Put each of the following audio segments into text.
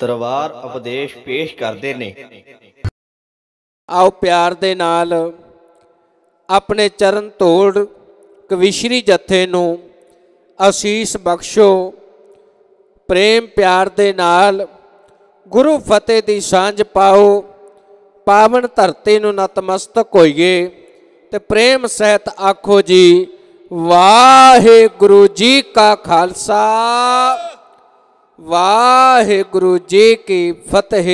ਤਰਵਾਰ ਉਪਦੇਸ਼ ਪੇਸ਼ ਕਰਦੇ ਨੇ ਆਓ ਪਿਆਰ ਦੇ ਨਾਲ ਆਪਣੇ ਚਰਨ ਤੋੜ ਕਵਿਸ਼ਰੀ ਜਥੇ ਨੂੰ ਅਸੀਸ ਬਖਸ਼ੋ ਪ੍ਰੇਮ ਪਿਆਰ ਦੇ ਨਾਲ ਗੁਰੂ ਫਤਿਹ ਦੀ ਸਾਂਝ ਪਾਓ ਪਾਵਨ ਧਰਤੀ ਨੂੰ ਨਤਮਸਤਕ ਹੋਈਏ ਤੇ ਪ੍ਰੇਮ ਸਹਿਤ ਆਖੋ ਜੀ ਵਾਹਿਗੁਰੂ ਜੀ ਕਾ ਖਾਲਸਾ ਵਾਹਿਗੁਰੂ ਜੀ ਕੀ ਫਤਿਹ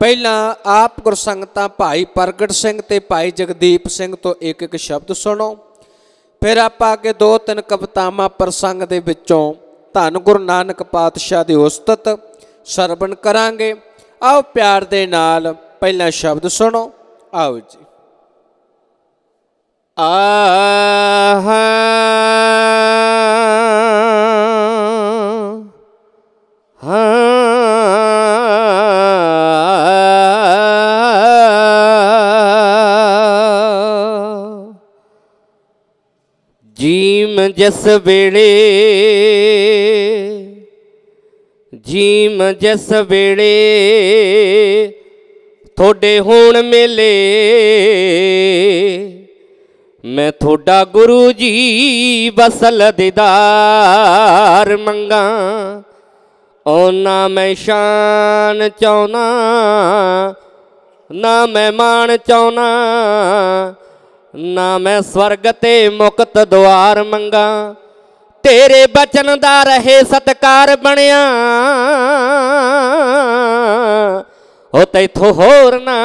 ਪਹਿਲਾਂ ਆਪ ਗੁਰਸੰਗਤਾਂ ਭਾਈ ਪ੍ਰਗਟ ਸਿੰਘ ਤੇ ਭਾਈ ਜਗਦੀਪ ਸਿੰਘ ਤੋਂ ਇੱਕ ਇੱਕ ਸ਼ਬਦ ਸੁਣੋ ਫਿਰ ਆਪਾਂ ਅੱਗੇ ਦੋ ਤਿੰਨ ਕਵਤਾਵਾਂ ਪ੍ਰਸੰਗ ਦੇ ਵਿੱਚੋਂ ਧੰਨ ਗੁਰੂ ਨਾਨਕ ਪਾਤਸ਼ਾਹ ਦੇ ਉਸਤਤ ਸਰਵਣ ਕਰਾਂਗੇ ਆਓ ਪਿਆਰ ਦੇ ਨਾਲ ਪਹਿਲਾਂ ਸ਼ਬਦ ਸੁਣੋ ਆਓ ਜੀ ਆਹਾ ਜੀਮ ਜਸ ਵੇਲੇ ਜੀਮ ਜਸ ਵੇਲੇ ਥੋੜੇ ਹੋਣ ਮੇਲੇ ਮੈਂ ਤੁਹਾਡਾ ਗੁਰੂ ਜੀ ਬਸਲ ਦਿਦਾਰ ਮੰਗਾ ਓਨਾ ਮੈਂ ਸ਼ਾਨ ਚਾਉਣਾ ਨਾ ਮੈਂ ਮਾਣ ਚਾਉਣਾ ਨਾ ਮੈਂ ਸਵਰਗ ਤੇ ਮੁਕਤ ਦੁਆਰ ਮੰਗਾ ਤੇਰੇ ਬਚਨ ਦਾ ਰਹੇ ਸਤਕਾਰ ਬਣਿਆ ਉਹ ਤੈਥੋਂ ਹੋਰ ਨਾ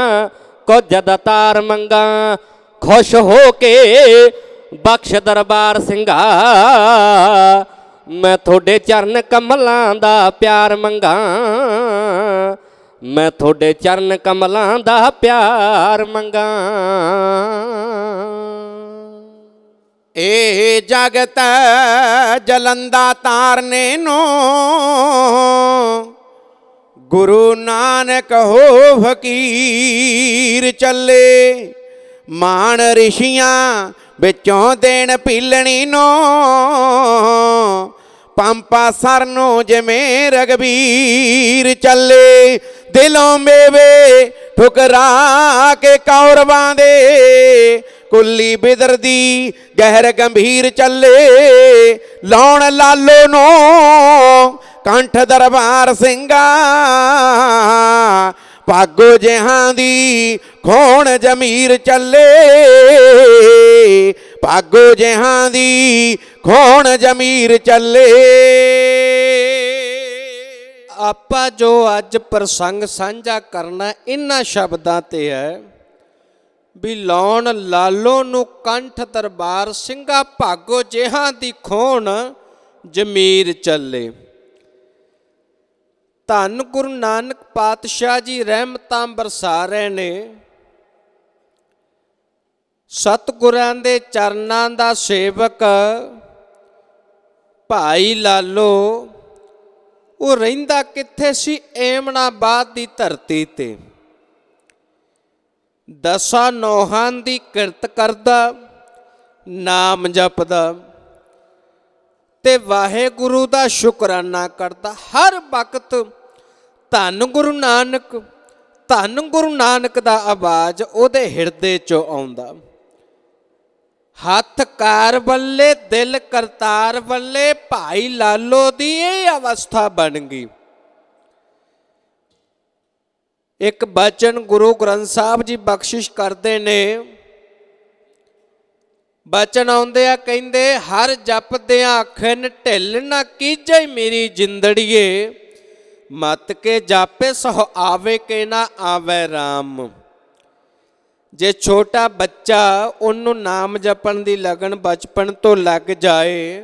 ਕੋ ਜਦਤਾਰ ਮੰਗਾ ਖੁਸ਼ ਹੋ ਕੇ ਬਖਸ਼ ਦਰਬਾਰ ਸਿੰਘਾ ਮੈਂ ਤੁਹਾਡੇ ਚਰਨ ਕਮਲਾਂ ਦਾ ਪਿਆਰ ਮੰਗਾ ਮੈਂ ਤੁਹਾਡੇ ਚਰਨ ਕਮਲਾਂ ਦਾ ਪਿਆਰ ਮੰਗਾ ਏ ਜਗਤ ਜਲੰਦਾ ਤਾਰਨੇ ਨੂੰ ਗੁਰੂ ਨਾਨਕ ਹੋ ਫਕੀਰ ਚੱਲੇ ਮਾਨ ਰਿਸ਼ੀਆਂ ਵਿੱਚੋਂ ਦੇਣ ਪੀਲਣੀ ਨੂੰ ਪੰਪਾ ਸਰ ਨੂੰ ਜਿਵੇਂ ਰਗਵੀਰ ਚੱਲੇ ਦਿਲੋਂ ਮੇਵੇ ਠੁਕਰਾ ਕੇ ਕੌਰਵਾਂ ਦੇ ਕੁੱਲੀ ਬਿਦਰਦੀ ਗਹਿਰ ਗੰਭੀਰ ਚੱਲੇ ਲਾਉਣ ਲਾਲੋ ਨੂੰ ਕੰਠ ਦਰਬਾਰ ਸਿੰਘਾ ਪਾਗੋ ਜਹਾਂ ਦੀ ਖੋਣ ਜਮੀਰ ਚੱਲੇ ਪਾਗੋ ਜਹਾਂ ਦੀ ਖੋਣ ਜਮੀਰ ਚੱਲੇ ਆਪਾਂ ਜੋ ਅੱਜ ਪ੍ਰਸੰਗ ਸਾਂਝਾ ਕਰਨਾ ਇਹਨਾਂ ਸ਼ਬਦਾਂ ਤੇ ਹੈ ਵੀ ਲਾਉਣ ਲਾਲੋ ਨੂੰ ਕੰਠ ਦਰਬਾਰ ਸਿੰਘਾ ਭਾਗੋ ਜਿਹਾਂ ਦੀ ਖੋਣ ਜਮੀਰ ਚੱਲੇ ਧੰਨ ਗੁਰੂ ਨਾਨਕ ਪਾਤਸ਼ਾਹ ਜੀ ਰਹਿਮਤਾਂ ਬਰਸਾ ਰਹੇ ਨੇ ਗੁਰਾਂ ਦੇ ਚਰਨਾਂ ਦਾ ਸੇਵਕ ਭਾਈ ਲਾਲੋ ਉਹ ਰਹਿੰਦਾ ਕਿੱਥੇ ਸੀ ਏਮਨਾਬਾਦ ਦੀ ਧਰਤੀ ਤੇ ਦਸਾਂ ਨੋਹਾਂ ਦੀ ਕਿਰਤ ਕਰਦਾ ਨਾਮ ਜਪਦਾ ਤੇ ਵਾਹਿਗੁਰੂ ਦਾ ਸ਼ੁਕਰਾਨਾ ਕਰਦਾ ਹਰ ਵਕਤ ਧੰਨ ਗੁਰੂ ਨਾਨਕ ਧੰਨ ਗੁਰੂ ਨਾਨਕ ਦਾ ਆਵਾਜ਼ ਉਹਦੇ ਹਿਰਦੇ ਚੋਂ ਆਉਂਦਾ ਹੱਥ ਕਾਰ ਬੱਲੇ ਦਿਲ ਕਰਤਾਰ ਬੱਲੇ ਭਾਈ ਲਾਲੋ ਦੀ ਇਹ ਅਵਸਥਾ ਬਣ ਗਈ ਇੱਕ ਬਚਨ ਗੁਰੂ ਗ੍ਰੰਥ ਸਾਹਿਬ ਜੀ ਬਖਸ਼ਿਸ਼ ਕਰਦੇ ਨੇ ਬਚਨ ਆਉਂਦੇ ਆ ਕਹਿੰਦੇ ਹਰ ਜਪਦਿਆਂ ਅਖਨ ਢਿੱਲ ਨਾ ਕੀਜੈ ਮੇਰੀ ਜਿੰਦੜੀਏ ਮਤ ਕੇ ਜਾਪੇ ਸੋ ਆਵੇ ਕੇ ਨਾ ਆਵੇ RAM ਜੇ ਛੋਟਾ ਬੱਚਾ ਉਹਨੂੰ ਨਾਮ ਜਪਣ ਦੀ ਲਗਨ ਬਚਪਨ ਤੋਂ ਲੱਗ ਜਾਏ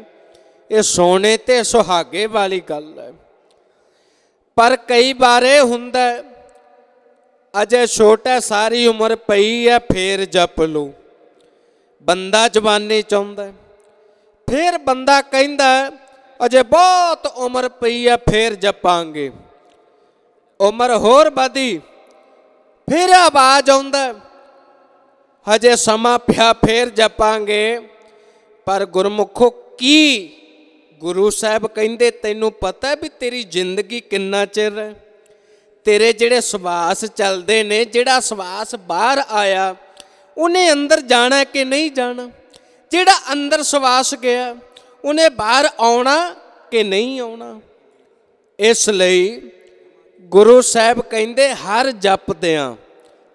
ਇਹ ਸੋਨੇ ਤੇ ਸੁਹਾਗੇ ਵਾਲੀ ਗੱਲ ਹੈ ਪਰ ਕਈ ਵਾਰੇ ਹੁੰਦਾ ਅਜੇ ਛੋਟਾ ਸਾਰੀ ਉਮਰ ਪਈ ਹੈ ਫੇਰ ਜਪ ਲੂ ਬੰਦਾ ਜਵਾਨੀ ਚਾਹੁੰਦਾ ਫੇਰ ਬੰਦਾ ਕਹਿੰਦਾ ਅਜੇ ਬਹੁਤ ਉਮਰ ਪਈ ਹੈ ਫੇਰ ਜਪਾਂਗੇ ਉਮਰ ਹੋਰ ਵਧੀ ਫੇਰ ਆਵਾਜ਼ ਆਉਂਦਾ ਹਜੇ ਸਮਾਂ ਪਿਆ ਫੇਰ ਜਪਾਂਗੇ ਪਰ ਗੁਰਮੁਖੋ ਕੀ ਗੁਰੂ ਸਾਹਿਬ ਕਹਿੰਦੇ ਤੈਨੂੰ ਪਤਾ ਵੀ ਤੇਰੀ ਜ਼ਿੰਦਗੀ ਕਿੰਨਾ ਚਿਰ ਹੈ ਤੇਰੇ ਜਿਹੜੇ ਸਵਾਸ ਚੱਲਦੇ ਨੇ ਜਿਹੜਾ ਸਵਾਸ ਬਾਹਰ ਆਇਆ ਉਹਨੇ ਅੰਦਰ ਜਾਣਾ ਕਿ ਨਹੀਂ ਜਾਣਾ ਜਿਹੜਾ ਅੰਦਰ ਸਵਾਸ ਗਿਆ ਉਹਨੇ ਬਾਹਰ ਆਉਣਾ ਕਿ ਨਹੀਂ ਆਉਣਾ ਇਸ ਲਈ ਗੁਰੂ ਸਾਹਿਬ ਕਹਿੰਦੇ ਹਰ ਜਪਦਿਆਂ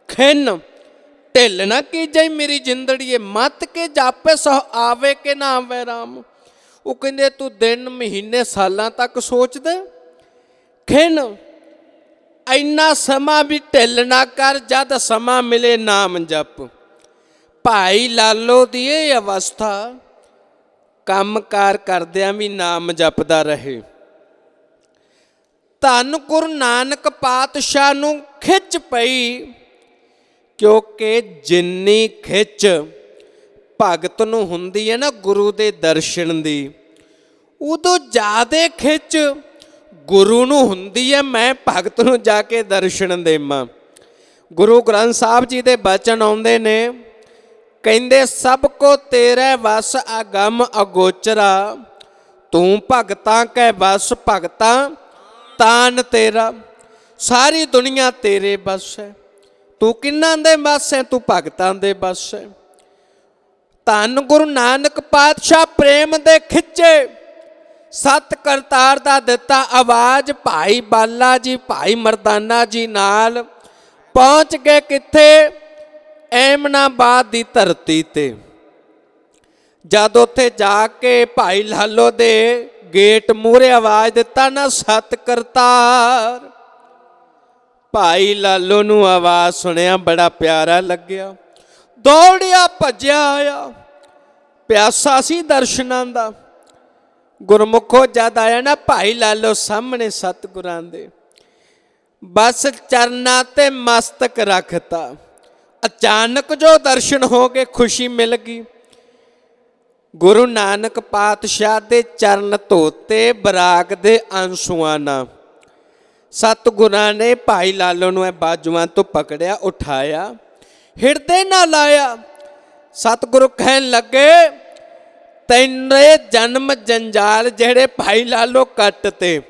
ਖਿੰਨ ढिल न कीजई ਮੇਰੀ ਜਿੰਦੜੀਏ ਮਤ ਕੇ ਜਾਪੇ ਸੋ ਆਵੇ ਕੇ ਨਾਮ ਵੈ ਰਾਮ ਉਹ ਕਹਿੰਦੇ ਤੂੰ ਦਿਨ ਮਹੀਨੇ ਸਾਲਾਂ ਤੱਕ ਸੋਚਦਾ ਖਿੰਨ ਐਨਾ ਸਮਾਂ ਵੀ ਢਿੱਲ ਨਾ ਕਰ ਜਦ ਸਮਾਂ ਮਿਲੇ ਨਾਮ ਜਪ ਭਾਈ ਲਾਲੋ ਦੀ ਇਹ ਅਵਸਥਾ ਕੰਮਕਾਰ ਕਰਦਿਆਂ ਵੀ ਨਾਮ ਜਪਦਾ ਰਹੇ ਧੰਨ ਗੁਰੂ ਨਾਨਕ ਪਾਤਸ਼ਾਹ ਨੂੰ ਖਿੱਚ ਪਈ ਕਿਉਂਕਿ ਜਿੰਨੀ ਖਿੱਚ ਭਗਤ ਨੂੰ ਹੁੰਦੀ ਹੈ ਨਾ ਗੁਰੂ ਦੇ ਦਰਸ਼ਨ ਦੀ ਉਦੋਂ ਜ਼ਿਆਦਾ ਖਿੱਚ ਗੁਰੂ ਨੂੰ ਹੁੰਦੀ ਹੈ ਮੈਂ ਭਗਤ ਨੂੰ ਜਾ ਕੇ ਦਰਸ਼ਨ ਦੇਵਾਂ ਗੁਰੂ ਗ੍ਰੰਥ ਸਾਹਿਬ ਜੀ ਦੇ ਬਚਨ ਆਉਂਦੇ ਨੇ ਕਹਿੰਦੇ ਸਭ ਕੋ ਤੇਰੇ ਵਸ ਅਗੰਮ ਅਗੋਚਰਾ ਤੂੰ ਭਗਤਾਂ ਕੈ ਵਸ ਭਗਤਾਂ ਤਾਨ ਤੇਰਾ ਸਾਰੀ ਦੁਨੀਆ ਤੇਰੇ ਵਸ ਹੈ ਤੂੰ ਕਿੰਨਾਂ ਦੇ ਬਸ ਹੈ ਤੂੰ ਭਗਤਾਂ ਦੇ ਬਸ ਹੈ ਧੰਨ ਗੁਰੂ ਨਾਨਕ ਪਾਤਸ਼ਾਹ ਪ੍ਰੇਮ ਦੇ ਖਿੱਚੇ ਸਤ ਕਰਤਾਰ ਦਾ ਦਿੱਤਾ ਆਵਾਜ਼ ਭਾਈ ਬਾਲਾ ਜੀ ਭਾਈ ਮਰਦਾਨਾ ਜੀ ਨਾਲ ਪਹੁੰਚ ਗਏ ਕਿੱਥੇ ਐਮਨਾਬਾਦ ਦੀ ਧਰਤੀ ਤੇ ਜਦ ਉੱਥੇ ਜਾ ਕੇ ਭਾਈ ਲਾਲੋ ਦੇ ਗੇਟ ਮੂਹਰੇ ਆਵਾਜ਼ ਦਿੱਤਾ ਨਾ ਸਤ ਕਰਤਾਰ ਭਾਈ ਲਾਲੋ ਨੂੰ ਆਵਾਜ਼ ਸੁਣਿਆ ਬੜਾ ਪਿਆਰਾ ਲੱਗਿਆ ਦੌੜਿਆ ਭੱਜਿਆ ਆਇਆ ਪਿਆਸਾ ਸੀ ਦਰਸ਼ਨਾਂ ਦਾ ਗੁਰਮੁਖੋ ਜਦ ਆਇਆ ਨਾ ਭਾਈ ਲਾਲੋ ਸਾਹਮਣੇ ਸਤਿਗੁਰਾਂ ਦੇ ਬਸ ਚਰਨਾ ਤੇ ਮਸਤਕ ਰੱਖਤਾ ਅਚਾਨਕ ਜੋ ਦਰਸ਼ਨ ਹੋ ਗਏ ਖੁਸ਼ੀ ਮਿਲ ਗਈ ਗੁਰੂ ਨਾਨਕ ਪਾਤਸ਼ਾਹ ਦੇ ਚਰਨ ਧੋਤੇ ਬਰਾਗ ਦੇ ਅੰਸੂਆਂ ਨਾਲ ਸਤਗੁਰਾਂ ਨੇ ਭਾਈ ਲਾਲੋ ਨੂੰ ਇਹ ਬਾਜੂਆਂ ਤੋਂ ਪਕੜਿਆ ਉਠਾਇਆ ਹਿਰਦੇ ਨਾਲ ਲਾਇਆ ਸਤਗੁਰੂ ਕਹਿਣ ਲੱਗੇ ਤੈਨਰੇ ਜਨਮ ਜੰਜਾਲ ਜਿਹੜੇ ਭਾਈ ਲਾਲੋ ਕੱਟ ਤੇ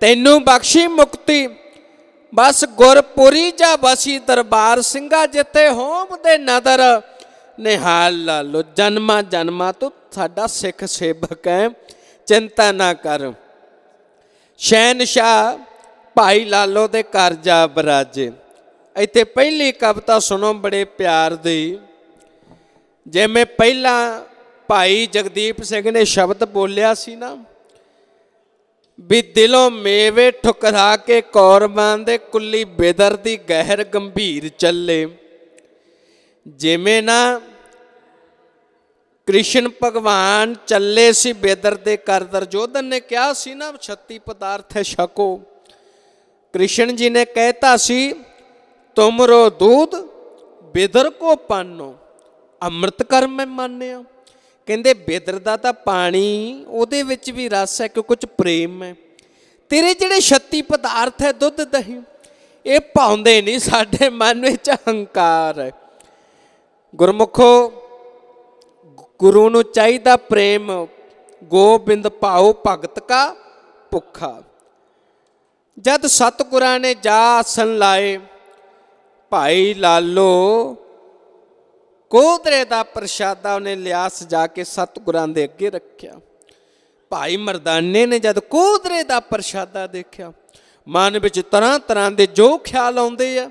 ਤੈਨੂੰ ਬਖਸ਼ੀ ਮੁਕਤੀ ਬਸ ਗੁਰਪੁਰੀ ਜਾ ਬਸੀ ਦਰਬਾਰ ਸਿੰਘਾ ਜਿੱਥੇ ਹੋਮ ਦੇ ਨਦਰ ਨਿਹਾਲ ਲਾਲੋ ਜਨਮਾ ਜਨਮਾ ਤੋਂ ਸਾਡਾ ਸਿੱਖ ਸੇਵਕ ਹੈ ਚਿੰਤਾ ਨਾ ਕਰ ਸ਼ਾ ਭਾਈ ਲਾਲੋ ਦੇ ਘਰ ਜਾ ਬਰਾਜੇ ਇੱਥੇ ਪਹਿਲੀ ਕਵਿਤਾ ਸੁਣੋ ਬੜੇ ਪਿਆਰ ਦੀ ਜਿਵੇਂ ਪਹਿਲਾਂ ਭਾਈ ਜਗਦੀਪ ਸਿੰਘ ਨੇ ਸ਼ਬਦ ਬੋਲਿਆ ਸੀ ਨਾ ਵੀ ਦਿਲੋਂ ਮੇਵੇ ਠੁਕਰਾ ਕੇ ਕੌਰਮਾਂ ਦੇ ਕੁੱਲੀ ਬੇਦਰ ਦੀ ਗਹਿਰ ਗੰਭੀਰ ਚੱਲੇ ਜਿਵੇਂ ਨਾ ਕ੍ਰਿਸ਼ਨ ਭਗਵਾਨ ਚੱਲੇ ਸੀ ਬੇਦਰ ਦੇ ਕਰ ਦਰਜੋਧਨ ਨੇ ਕਿਹਾ ਸੀ ਨਾ 36 ਪਦਾਰਥ ਹੈ ਸ਼ਕੋ ਕ੍ਰਿਸ਼ਨ ਜੀ ਨੇ ਕਹਿਤਾ ਸੀ ਤੁਮਰੋ ਦੂਧ ਬੇਦਰ ਕੋ ਪਾਨੋ ਅੰਮ੍ਰਿਤ ਕਰ ਮੈਂ ਮੰਨਿਆ ਕਹਿੰਦੇ ਬੇਦਰ ਦਾ ਤਾਂ ਪਾਣੀ ਉਹਦੇ ਵਿੱਚ ਵੀ ਰਸ ਹੈ ਕਿ ਕੁਝ ਪ੍ਰੇਮ ਹੈ ਤੇਰੇ ਜਿਹੜੇ 36 ਪਦਾਰਥ ਹੈ ਦੁੱਧ ਦਹੀਂ ਇਹ ਪਾਉਂਦੇ ਨਹੀਂ ਸਾਡੇ ਮਨ ਵਿੱਚ ਹੰਕਾਰ ਹੈ ਗੁਰਮੁਖੋ ਗੁਰੂ ਨੂੰ ਚਾਹੀਦਾ ਪ੍ਰੇਮ ਗੋਬਿੰਦ ਪਾਉ ਭਗਤ ਕਾ ਭੁੱਖਾ ਜਦ ਸਤਗੁਰਾਂ ਨੇ ਜਾ ਅਸਨ ਲਾਏ ਭਾਈ ਲਾਲੋ ਕੋਦਰੇ ਦਾ ਪ੍ਰਸ਼ਾਦਾ ਉਹਨੇ ਲਿਆ ਸਜਾ ਕੇ ਸਤਗੁਰਾਂ ਦੇ ਅੱਗੇ ਰੱਖਿਆ ਭਾਈ ਮਰਦਾਨੇ ਨੇ ਜਦ ਕੋਦਰੇ ਦਾ ਪ੍ਰਸ਼ਾਦਾ ਦੇਖਿਆ ਮਨ ਵਿੱਚ ਤਰ੍ਹਾਂ ਤਰ੍ਹਾਂ ਦੇ ਜੋ ਖਿਆਲ ਆਉਂਦੇ ਆ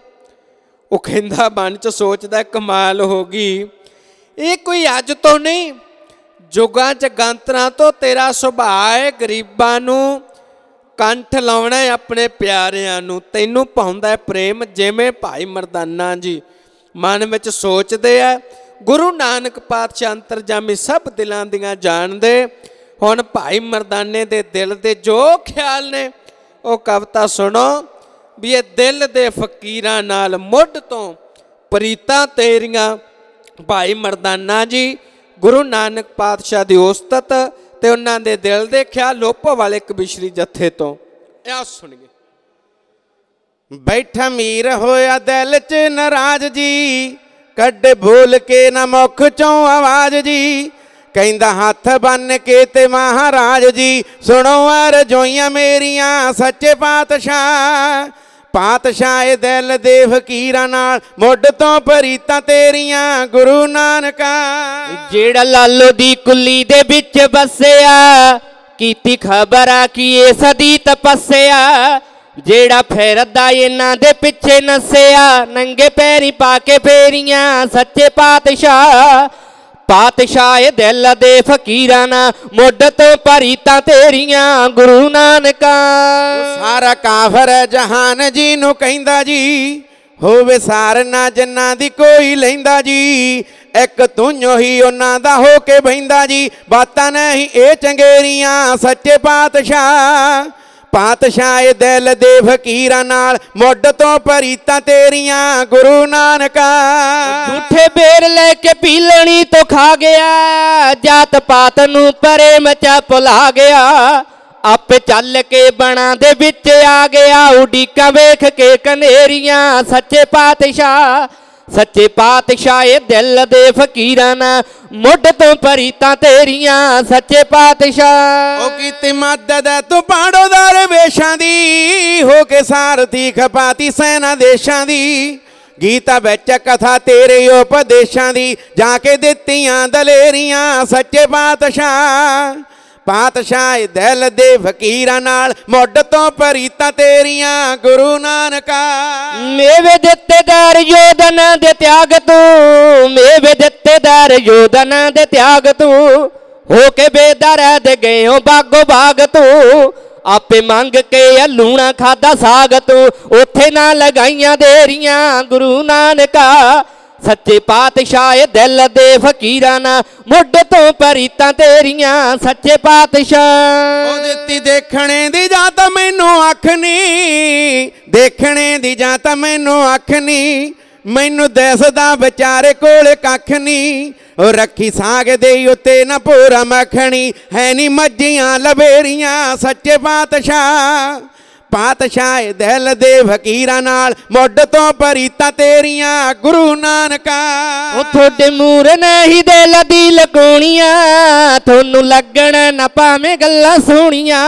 ਉਹ ਕਹਿੰਦਾ ਮਨ 'ਚ ਸੋਚਦਾ ਕਮਾਲ ਹੋ ਗਈ ਇਹ ਕੋਈ ਅੱਜ ਤੋਂ ਨਹੀਂ ਜੁਗਾਂ 'ਚ ਗੰਤਰਾਂ ਤੋਂ ਤੇਰਾ ਸੁਭਾਅ ਹੈ ਗਰੀਬਾਂ ਨੂੰ ਕੰਠ ਲਾਉਣਾ ਆਪਣੇ ਪਿਆਰਿਆਂ ਨੂੰ ਤੈਨੂੰ ਪਾਉਂਦਾ ਪ੍ਰੇਮ ਜਿਵੇਂ ਭਾਈ ਮਰਦਾਨਾ ਜੀ ਮਨ ਵਿੱਚ ਸੋਚਦੇ ਆ ਗੁਰੂ ਨਾਨਕ ਪਾਤਸ਼ਾਹ ਅੰਤਰਜਾਮੀ ਸਭ ਦਿਲਾਂ ਦੀਆਂ ਜਾਣਦੇ ਹੁਣ ਭਾਈ ਮਰਦਾਨੇ ਦੇ ਦਿਲ ਦੇ ਜੋ ਖਿਆਲ ਨੇ ਉਹ ਕਵਤਾ ਸੁਣੋ ਵੀ ਇਹ ਦਿਲ ਦੇ ਫਕੀਰਾਂ ਨਾਲ ਮੁੱਢ ਤੋਂ ਪ੍ਰੀਤਾ ਤੇਰੀਆਂ ਭਾਈ ਮਰਦਾਨਾ ਜੀ ਗੁਰੂ ਨਾਨਕ ਪਾਤਸ਼ਾਹ ਦੀ ਉਸਤਤ ਤੇ ਉਹਨਾਂ ਦੇ ਦਿਲ ਦੇ ਖਿਆਲ ਵਾਲੇ ਕਬਿਸ਼ਰੀ ਜੱਥੇ ਤੋਂ ਇਹ ਸੁਣੀਏ ਬੈਠਾ ਮੀਰ ਹੋਇਆ ਦਿਲ ਚ ਨਰਾਜ ਜੀ ਕੱਢ ਭੁੱਲ ਕੇ ਨਾ ਮੁਖ ਚੋਂ ਆਵਾਜ਼ ਜੀ ਕਹਿੰਦਾ ਹੱਥ ਬੰਨ ਕੇ ਤੇ ਮਹਾਰਾਜ ਜੀ ਸੁਣੋ ਜੋਈਆਂ ਮੇਰੀਆਂ ਸੱਚੇ ਪਾਤਸ਼ਾਹ ਪਾਤਸ਼ਾਹ ਏ ਦਿਲ ਦੇ ਫਕੀਰਾਂ ਨਾਲ ਮੁੱਢ ਤੋਂ ਤਾਂ ਤੇਰੀਆਂ ਗੁਰੂ ਨਾਨਕਾ ਜਿਹੜਾ ਲਾਲੋ ਦੀ ਕੁੱਲੀ ਦੇ ਵਿੱਚ ਬਸਿਆ ਕੀਤੀ ਖਬਰ ਆ ਕੀ ਏ ਸਦੀ ਤਪੱਸਿਆ ਜਿਹੜਾ ਫਿਰਦਾ ਇਹਨਾਂ ਦੇ ਪਿੱਛੇ ਨਸਿਆ ਨੰਗੇ ਪੈਰੀ ਪਾ ਕੇ ਫੇਰੀਆਂ ਸੱਚੇ ਪਾਤਸ਼ਾਹ ਪਾਤਸ਼ਾਹ ਦਿਲ ਦੇ ਫਕੀਰਾਂ ਨਾ ਮੁੱਢ ਤੋਂ ਭਰੀ ਤਾਂ ਤੇਰੀਆਂ ਗੁਰੂ ਨਾਨਕਾ ਸਾਰਾ ਕਾਫਰ ਜਹਾਨ ਜੀ ਨੂੰ ਕਹਿੰਦਾ ਜੀ ਹੋਵੇ ਸਾਰ ਨਾ ਜੰਨਾ ਦੀ ਕੋਈ ਲੈਂਦਾ ਜੀ ਇੱਕ ਤੂੰ ਹੀ ਉਹਨਾਂ ਦਾ ਹੋ ਕੇ ਬੈਂਦਾ ਜੀ ਬਾਤਾਂ ਨਹੀਂ ਇਹ ਚੰਗੇਰੀਆਂ ਸੱਚੇ ਪਾਤਸ਼ਾਹ ਪਾਤਸ਼ਾਹ ਦਿਲ ਦੇ ਫਕੀਰਾਂ ਨਾਲ ਮੁੱਢ ਤੋਂ ਪਰੀਤਾ ਤੇਰੀਆਂ ਗੁਰੂ ਨਾਨਕਾ ਝੂਠੇ ਬੇਰ ਲੈ ਕੇ ਪੀਲਣੀ ਤੋਂ ਖਾ ਗਿਆ ਜਾਤ ਪਾਤ ਨੂੰ ਪਰੇ ਮਚਾ ਭੁਲਾ ਗਿਆ ਆਪੇ ਚੱਲ ਕੇ ਬਣਾ ਦੇ ਵਿੱਚ ਆ ਗਿਆ ਉਡੀਕਾਂ ਵੇਖ ਕੇ ਕਨੇਰੀਆਂ ਸੱਚੇ ਪਾਤਸ਼ਾਹ ਸੱਚੇ ਪਾਤਸ਼ਾਹ ਇਹ ਦਿਲ ਦੇ ਫਕੀਰਾਂ ਨਾ ਮੁੱਢ ਤੋਂ ਪਰੀਤਾ ਤੇਰੀਆਂ ਸੱਚੇ ਪਾਤਸ਼ਾਹ ਉਹ ਕੀਤੀ ਮਦਦ ਤੂੰ ਪਾੜੋਦਾਰ ਵੇਸ਼ਾਂ ਦੀ ਹੋ ਕੇ ਸਾਰਥੀ ਖਪਾਤੀ ਸੈਨਾ ਦੇਸ਼ਾਂ ਦੀ ਗੀਤਾ ਵਿੱਚ ਕਥਾ ਤੇਰੇ ਉਪਦੇਸ਼ਾਂ ਦੀ ਜਾ ਕੇ ਦਿੱਤੀਆਂ ਦਲੇਰੀਆਂ ਸੱਚੇ ਪਾਤਸ਼ਾਹ ਪਾਤਸ਼ਾਹ ਦਿਲ ਦੇ ਫਕੀਰਾਂ ਨਾਲ ਮੁੱਢ ਤੋਂ ਪਰੀਤਾ ਤੇਰੀਆਂ ਗੁਰੂ ਨਾਨਕਾ ਮੇਵੇ ਦਰ ਯੋਧਨ ਦੇ ਤਿਆਗ ਤੂੰ ਮੇਵੇ ਦਰ ਯੋਧਨ ਦੇ ਤਿਆਗ ਤੂੰ ਹੋ ਕੇ ਬੇਦਰ ਦੇ ਗਇਓ ਬਾਗੋ ਬਾਗ ਤੂੰ ਆਪੇ ਮੰਗ ਕੇ ਆ ਲੂਣਾ ਖਾਦਾ ਸਾਗ ਤੂੰ ਉੱਥੇ ਨਾ ਲਗਾਈਆਂ ਦੇਰੀਆਂ ਗੁਰੂ ਨਾਨਕਾ ਸੱਚੇ ਪਾਤਸ਼ਾਹ ਏ ਦਿਲ ਦੇ ਫਕੀਰਾਂ ਨਾ ਮੁੱਢ ਤੋਂ ਪਰੀਤਾਂ ਤੇਰੀਆਂ ਸੱਚੇ ਪਾਤਸ਼ਾਹ ਉਹ ਦਿੱਤੀ ਦੇਖਣੇ ਦੀ ਜਾਂ ਤਾਂ ਮੈਨੂੰ ਅੱਖ ਨਹੀਂ ਦੇਖਣੇ ਦੀ ਜਾਂ ਤਾਂ ਮੈਨੂੰ ਅੱਖ ਨਹੀਂ ਮੈਨੂੰ ਦੱਸਦਾ ਵਿਚਾਰੇ ਕੋਲ ਕੱਖ ਨਹੀਂ ਉਹ ਰੱਖੀ ਸਾਗ ਦੇ ਉੱਤੇ ਨਾ ਪੂਰਾ ਮੱਖਣੀ ਹੈ ਨਹੀਂ ਮੱਝੀਆਂ ਲਵੇਰੀਆਂ ਸੱਚੇ ਪਾਤਸ਼ਾਹ ਪਾਤਸ਼ਾਹ ਦਿਲ ਦੇ ਫਕੀਰਾਂ ਨਾਲ ਮੁੱਢ ਤੋਂ ਪਰੀਤਾ ਤੇਰੀਆਂ ਗੁਰੂ ਨਾਨਕਾ ਉਹ ਤੁਹਾਡੇ ਮੂਰ ਨਹੀਂ ਦੇ ਲਦੀ ਲਕੋਣੀਆਂ ਤੁਹਾਨੂੰ ਲੱਗਣ ਨਾ ਪਾਵੇਂ ਗੱਲਾਂ ਸੋਹਣੀਆਂ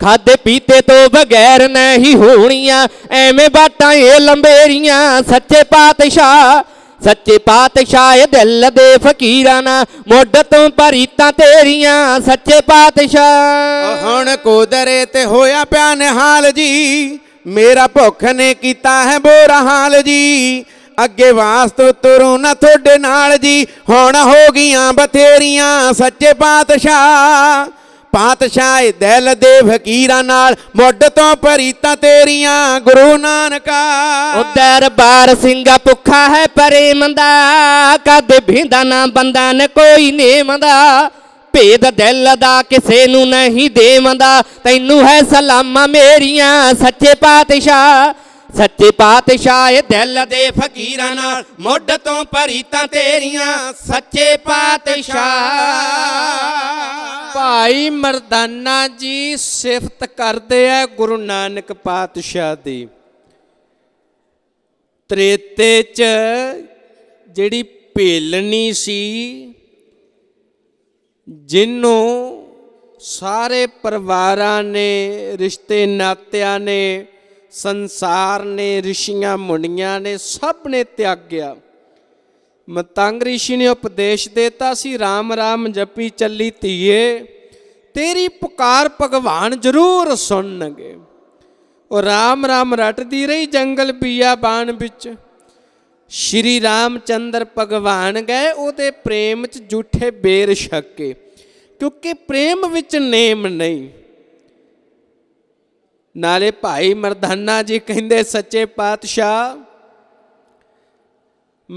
ਖਾਦੇ ਪੀਤੇ ਤੋਂ ਬਗੈਰ ਨਹੀਂ ਹੋਣੀਆਂ ਐਵੇਂ ਬਾਟਾਂ ਇਹ ਲੰਬੇਰੀਆਂ ਸੱਚੇ ਪਾਤਸ਼ਾਹ ਸੱਚੇ ਪਾਤਸ਼ਾਹ ਦਿਲ ਫਕੀਰਾਂ ਨਾ ਮੋਢ ਤੋਂ ਪਰੀਤਾਂ ਤੇਰੀਆਂ ਸੱਚੇ ਪਾਤਸ਼ਾਹ ਹੁਣ ਕੋਦਰੇ ਤੇ ਹੋਇਆ ਪਿਆ ਨਿਹਾਲ ਜੀ ਮੇਰਾ ਭੁੱਖ ਨੇ ਕੀਤਾ ਹੈ ਬੋਰਾ ਹਾਲ ਜੀ ਅੱਗੇ ਵਾਸਤੋ ਤੁਰੂ ਨਾ ਤੁਹਾਡੇ ਨਾਲ ਜੀ ਹੁਣ ਹੋ ਗਈਆਂ ਬਥੇਰੀਆਂ ਸੱਚੇ ਪਾਤਸ਼ਾਹ ਪਾਤਸ਼ਾਹ ਦਿਲ ਦੇ ਫਕੀਰਾਂ ਨਾਲ ਮੁੱਢ ਤੋਂ ਭਰੀਤਾ ਤੇਰੀਆਂ ਗੁਰੂ ਨਾਨਕਾ ਉਹ ਦਰਬਾਰ ਸਿੰਘਾ ਭੁੱਖਾ ਹੈ ਪ੍ਰੇਮ ਦਾ ਕਦ ਭਿੰਦਾ ਨਾ ਬੰਦਾ ਨ ਕੋਈ ਨੇਮ ਦਾ ਭੇਦ ਦਿਲ ਦਾ ਕਿਸੇ ਨੂੰ ਨਹੀਂ ਦੇਵੰਦਾ ਤੈਨੂੰ ਹੈ ਸਲਾਮਾਂ ਮੇਰੀਆਂ ਸੱਚੇ ਪਾਤਸ਼ਾਹ ਸੱਚੇ ਪਾਤਸ਼ਾਹ ਏ ਦਿਲ ਦੇ ਫਕੀਰਾਂ ਨਾਲ ਮੁੱਢ ਤੋਂ ਤਾਂ ਤੇਰੀਆਂ ਸੱਚੇ ਪਾਤਸ਼ਾਹ ਭਾਈ ਮਰਦਾਨਾ ਜੀ ਸਿਫਤ ਕਰਦੇ ਆ ਗੁਰੂ ਨਾਨਕ ਪਾਤਸ਼ਾਹ ਦੀ ਤ੍ਰੇਤੇ ਚ ਜਿਹੜੀ ਭੇਲਣੀ ਸੀ ਜਿੰਨੂੰ ਸਾਰੇ ਪਰਿਵਾਰਾਂ ਨੇ ਰਿਸ਼ਤੇ ਨਾਤਿਆਂ ਨੇ ਸੰਸਾਰ ਨੇ ਰਿਸ਼ੀਆਂ ਮੁੰਡੀਆਂ ਨੇ ਸਭ ਨੇ ਤਿਆਗਿਆ ਮਤੰਗ ॠषि ਨੇ ਉਪਦੇਸ਼ ਦਿੱਤਾ ਸੀ RAM RAM ਜਪੀ ਚੱਲੀ ਧੀਏ ਤੇਰੀ ਪੁਕਾਰ ਭਗਵਾਨ ਜ਼ਰੂਰ ਸੁਣਨਗੇ ਉਹ RAM RAM ਰਟਦੀ ਰਹੀ ਜੰਗਲ ਪੀਆ ਬਾਣ ਵਿੱਚ ਸ਼੍ਰੀ ਰਾਮਚੰਦਰ ਭਗਵਾਨ ਗਏ ਉਹਦੇ ਪ੍ਰੇਮ 'ਚ ਝੂਠੇ ਬੇਰ ਛੱਕੇ ਕਿਉਂਕਿ ਪ੍ਰੇਮ ਵਿੱਚ ਨੇਮ ਨਹੀਂ ਨਾਲੇ ਭਾਈ ਮਰਦਾਨਾ ਜੀ ਕਹਿੰਦੇ ਸੱਚੇ ਪਾਤਸ਼ਾਹ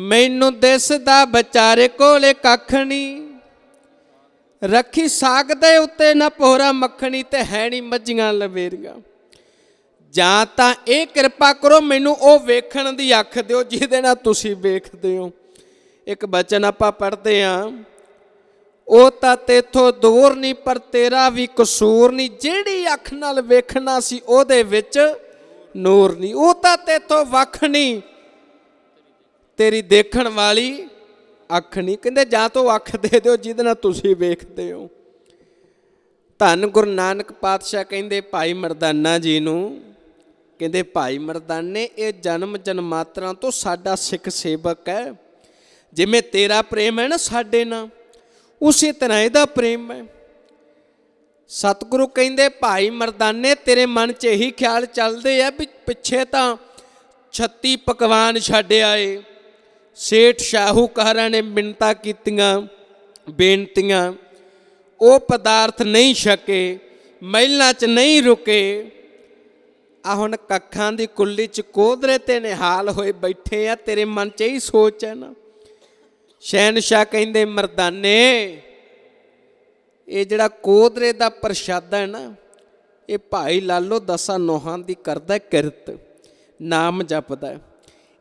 ਮੈਨੂੰ ਦਿਸਦਾ ਵਿਚਾਰੇ ਕੋਲੇ ਕੱਖ ਨਹੀਂ ਰੱਖੀ ਸਾਗ ਦੇ ਉੱਤੇ ਨਾ ਪੋਰਾ ਮੱਖਣੀ ਤੇ ਹੈ ਨਹੀਂ ਮੱਝੀਆਂ ਲਵੇਰੀਆਂ ਜਾਂ ਤਾਂ ਇਹ ਕਿਰਪਾ ਕਰੋ ਮੈਨੂੰ ਉਹ ਵੇਖਣ ਦੀ ਅੱਖ ਦਿਓ ਜਿਹਦੇ ਨਾਲ ਤੁਸੀਂ ਵੇਖਦੇ ਹੋ ਇੱਕ ਬਚਨ ਆਪਾਂ ਪੜ੍ਹਦੇ ਆਂ ਉਹ ਤਾਂ ਤੇਥੋਂ ਦੂਰ ਨਹੀਂ ਪਰ ਤੇਰਾ ਵੀ ਕਸੂਰ ਨਹੀਂ ਜਿਹੜੀ ਅੱਖ ਨਾਲ ਵੇਖਣਾ ਸੀ ਉਹਦੇ ਵਿੱਚ ਨੂਰ ਨਹੀਂ ਉਹ ਤਾਂ ਤੇਥੋਂ ਵੱਖ ਨਹੀਂ ਤੇਰੀ ਦੇਖਣ ਵਾਲੀ ਅੱਖ ਨਹੀਂ ਕਹਿੰਦੇ ਜਾਂ ਤੋ ਅੱਖ ਦੇ ਦਿਓ ਜਿਹਦੇ ਨਾਲ ਤੁਸੀਂ ਵੇਖਦੇ ਹੋ ਧੰਨ ਗੁਰੂ ਨਾਨਕ ਪਾਤਸ਼ਾਹ ਕਹਿੰਦੇ ਭਾਈ ਮਰਦਾਨਾ ਜੀ ਨੂੰ ਕਹਿੰਦੇ ਭਾਈ ਮਰਦਾਨੇ ਇਹ ਜਨਮ ਜਨਮਾਤਰਾਂ ਤੋਂ ਸਾਡਾ ਸਿੱਖ ਸੇਵਕ ਹੈ ਜਿਵੇਂ ਤੇਰਾ ਪ੍ਰੇਮ ਹੈ ਨਾ ਸਾਡੇ ਨਾਲ ਉਸੇ ਤਰ੍ਹਾਂ ਇਹਦਾ ਪ੍ਰੇਮ ਹੈ ਸਤਿਗੁਰੂ ਕਹਿੰਦੇ ਭਾਈ ਮਰਦਾਨੇ ਤੇਰੇ ਮਨ 'ਚ ਇਹੀ ਖਿਆਲ ਚੱਲਦੇ ਆ ਵੀ ਪਿੱਛੇ ਤਾਂ 36 ਪਕਵਾਨ ਛੱਡ ਆਏ ਸੇਠ ਸ਼ਾਹੂਕਾਰਾਂ ਨੇ ਮਿੰਤਾ ਕੀਤੀਆਂ ਬੇਨਤੀਆਂ ਉਹ ਪਦਾਰਥ ਨਹੀਂ ਛਕੇ ਮਹਿਲਾਂ 'ਚ ਨਹੀਂ ਰੁਕੇ ਆ ਹੁਣ ਕੱਖਾਂ ਦੀ ਕੁੱਲੀ 'ਚ ਕੋਧਰੇ ਤੇ ਨਿਹਾਲ ਹੋਏ ਬੈਠੇ ਆ ਤੇਰੇ ਮਨ 'ਚ ਇਹੀ ਸੋਚ ਹੈ ਨਾ ਸ਼ਹਿਨशाह ਕਹਿੰਦੇ ਮਰਦਾਨੇ ਇਹ ਜਿਹੜਾ ਕੋਦਰੇ ਦਾ ਪ੍ਰਸ਼ਾਦਾ ਹੈ ਨਾ ਇਹ ਭਾਈ ਲਾਲੋ ਦਸਾਂ ਨੋਹਾਂ ਦੀ ਕਰਦਾ ਕਿਰਤ ਨਾਮ ਜਪਦਾ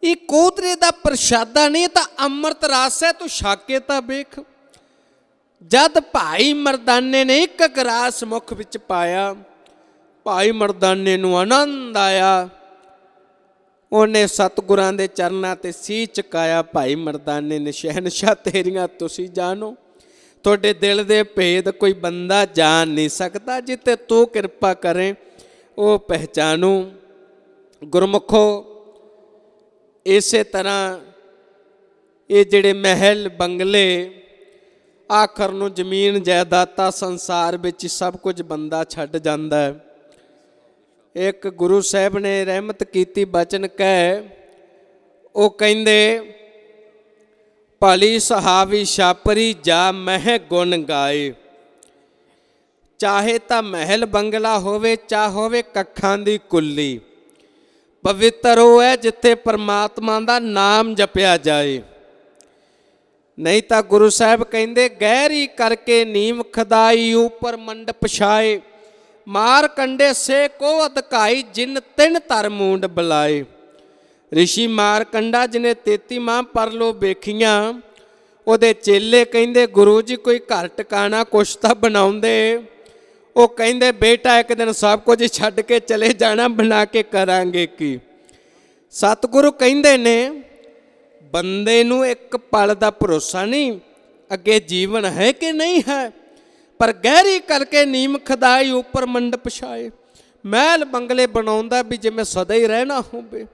ਇਹ ਕੋਦਰੇ ਦਾ ਪ੍ਰਸ਼ਾਦਾ ਨਹੀਂ ਤਾਂ ਅੰਮ੍ਰਿਤ ਰਸ ਹੈ ਤੂੰ ਛਾਕੇ ਤਾਂ ਵੇਖ ਜਦ ਭਾਈ ਮਰਦਾਨੇ ਨੇ ਇੱਕ ਗਰਾਸ ਮੁਖ ਵਿੱਚ ਪਾਇਆ ਭਾਈ ਮਰਦਾਨੇ ਨੂੰ ਆਨੰਦ ਆਇਆ ਉਹਨੇ ਸਤਗੁਰਾਂ ਦੇ ਚਰਨਾਂ ਤੇ ਸੀ ਚਕਾਇਆ ਭਾਈ ਮਰਦਾਨੇ ਨੇ ਸ਼ਹਿਨशाह ਤੇਰੀਆਂ ਤੁਸੀਂ ਜਾਣੋ ਤੁਹਾਡੇ ਦਿਲ ਦੇ ਭੇਦ ਕੋਈ ਬੰਦਾ ਜਾਣ ਨਹੀਂ ਸਕਦਾ ਜਿੱਤੇ ਤੂੰ ਕਿਰਪਾ ਕਰੇ ਉਹ ਪਹਿਚਾਨੂ ਗੁਰਮੁਖੋ ਇਸੇ ਤਰ੍ਹਾਂ ਇਹ ਜਿਹੜੇ ਮਹਿਲ ਬੰਗਲੇ ਆਖਰ ਨੂੰ ਜ਼ਮੀਨ ਜਾਇਦਾਦਾਂ ਸੰਸਾਰ ਵਿੱਚ ਸਭ ਕੁਝ ਬੰਦਾ ਛੱਡ ਜਾਂਦਾ ਹੈ ਇੱਕ ਗੁਰੂ ਸਾਹਿਬ ਨੇ ਰਹਿਮਤ ਕੀਤੀ ਬਚਨ ਕਹਿ ਉਹ ਕਹਿੰਦੇ ਭਲੀ ਸਹਾਵੀ ਛਾਪਰੀ ਜਾ ਮਹਿ ਗੁਣ ਗਾਏ ਚਾਹੇ ਤਾਂ ਮਹਿਲ ਬੰਗਲਾ ਹੋਵੇ ਚਾਹ ਹੋਵੇ ਕੱਖਾਂ ਦੀ ਕੁੱਲੀ ਪਵਿੱਤਰ ਉਹ ਹੈ ਜਿੱਥੇ ਪਰਮਾਤਮਾ ਦਾ ਨਾਮ ਜਪਿਆ ਜਾਏ ਨਹੀਂ ਤਾਂ ਗੁਰੂ ਸਾਹਿਬ ਕਹਿੰਦੇ ਗਹਿਰੀ ਕਰਕੇ ਨੀਮ ਖਦਾਈ ਉਪਰ ਮੰਡਪ ਛਾਏ ਮਾਰ ਕੰਡੇ ਸੇ ਕੋ ਅਧਕਾਈ ਜਿਨ ਤਿੰਨ ਧਰ ਮੂੰਡ ਬਲਾਏ ਰਿਸ਼ੀ ਮਾਰ ਕੰਡਾ ਜਿਨੇ 33 ਮਾਂ ਪਰਲੋ ਵੇਖੀਆਂ ਉਹਦੇ ਚੇਲੇ ਕਹਿੰਦੇ ਗੁਰੂ ਜੀ ਕੋਈ ਘਰ ਟਿਕਾਣਾ ਕੁਛ ਤਾਂ ਬਣਾਉਂਦੇ ਉਹ ਕਹਿੰਦੇ ਬੇਟਾ ਇੱਕ ਦਿਨ ਸਭ ਕੁਝ ਛੱਡ ਕੇ ਚਲੇ ਜਾਣਾ ਬਣਾ ਕੇ ਕਰਾਂਗੇ ਕੀ ਸਤਿਗੁਰੂ ਕਹਿੰਦੇ ਨੇ ਬੰਦੇ ਨੂੰ ਇੱਕ ਪਲ ਦਾ ਭਰੋਸਾ ਨਹੀਂ ਅੱਗੇ ਜੀਵਨ ਹੈ ਕਿ ਨਹੀਂ ਹੈ ਪਰ ਗਹਿਰੀ ਕਰਕੇ ਨੀਮ ਖਦਾਈ ਉੱਪਰ ਮੰਡਪ ਛਾਏ ਮਹਿਲ ਬੰਗਲੇ ਬਣਾਉਂਦਾ ਵੀ ਜਿਵੇਂ ਸਦਾ ਹੀ ਰਹਿਣਾ ਹੋਵੇ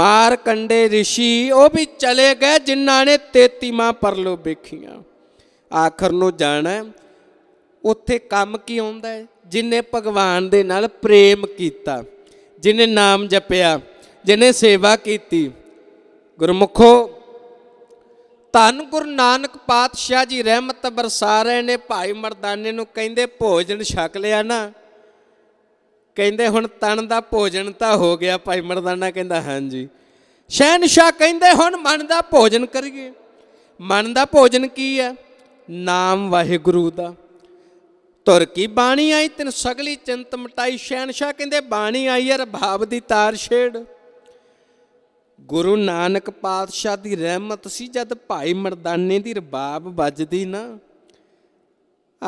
ਮਾਰ ਕੰਡੇ ਰਿਸ਼ੀ ਉਹ ਵੀ ਚਲੇ ਗਏ ਜਿਨ੍ਹਾਂ ਨੇ ਤੇਤੀ ਮਾਂ ਪਰਲੋ ਵੇਖੀਆਂ ਆਖਰ ਨੂੰ ਜਾਣਾ ਉੱਥੇ ਕੰਮ ਕੀ ਆਉਂਦਾ ਜਿਨੇ ਭਗਵਾਨ ਦੇ ਨਾਲ ਪ੍ਰੇਮ ਕੀਤਾ ਜਿਨੇ ਨਾਮ ਜਪਿਆ ਜਿਨੇ ਸੇਵਾ ਕੀਤੀ ਗੁਰਮੁਖੋ ਧੰਨ ਗੁਰੂ ਨਾਨਕ ਪਾਤਸ਼ਾਹ ਜੀ ਰਹਿਮਤ ਬਰਸਾ ਰਹੇ ਨੇ ਭਾਈ ਮਰਦਾਨੇ ਨੂੰ ਕਹਿੰਦੇ ਭੋਜਨ ਛਕ ਲਿਆ ਨਾ ਕਹਿੰਦੇ ਹੁਣ ਤਨ ਦਾ ਭੋਜਨ ਤਾਂ ਹੋ ਗਿਆ ਭਾਈ ਮਰਦਾਨਾ ਕਹਿੰਦਾ ਹਾਂਜੀ ਸ਼ਹਿਨशाह ਕਹਿੰਦੇ ਹੁਣ ਮਨ ਦਾ ਭੋਜਨ ਕਰੀਏ ਮਨ ਦਾ ਭੋਜਨ ਕੀ ਹੈ ਨਾਮ ਵਾਹਿਗੁਰੂ ਦਾ ਤੁਰ ਕੀ ਬਾਣੀ ਆਈ ਤਿੰਨ ਸਗਲੀ ਚਿੰਤ ਮਟਾਈ ਸ਼ਹਿਨशाह ਕਹਿੰਦੇ ਬਾਣੀ ਆਈ ਹੈ ਰਭਾਵ ਦੀ ਤਾਰ ਛੇੜ ਗੁਰੂ ਨਾਨਕ ਪਾਤਸ਼ਾਹ ਦੀ ਰਹਿਮਤ ਸੀ ਜਦ ਭਾਈ ਮਰਦਾਨੇ ਦੀ ਰਬਾਬ ਵੱਜਦੀ ਨਾ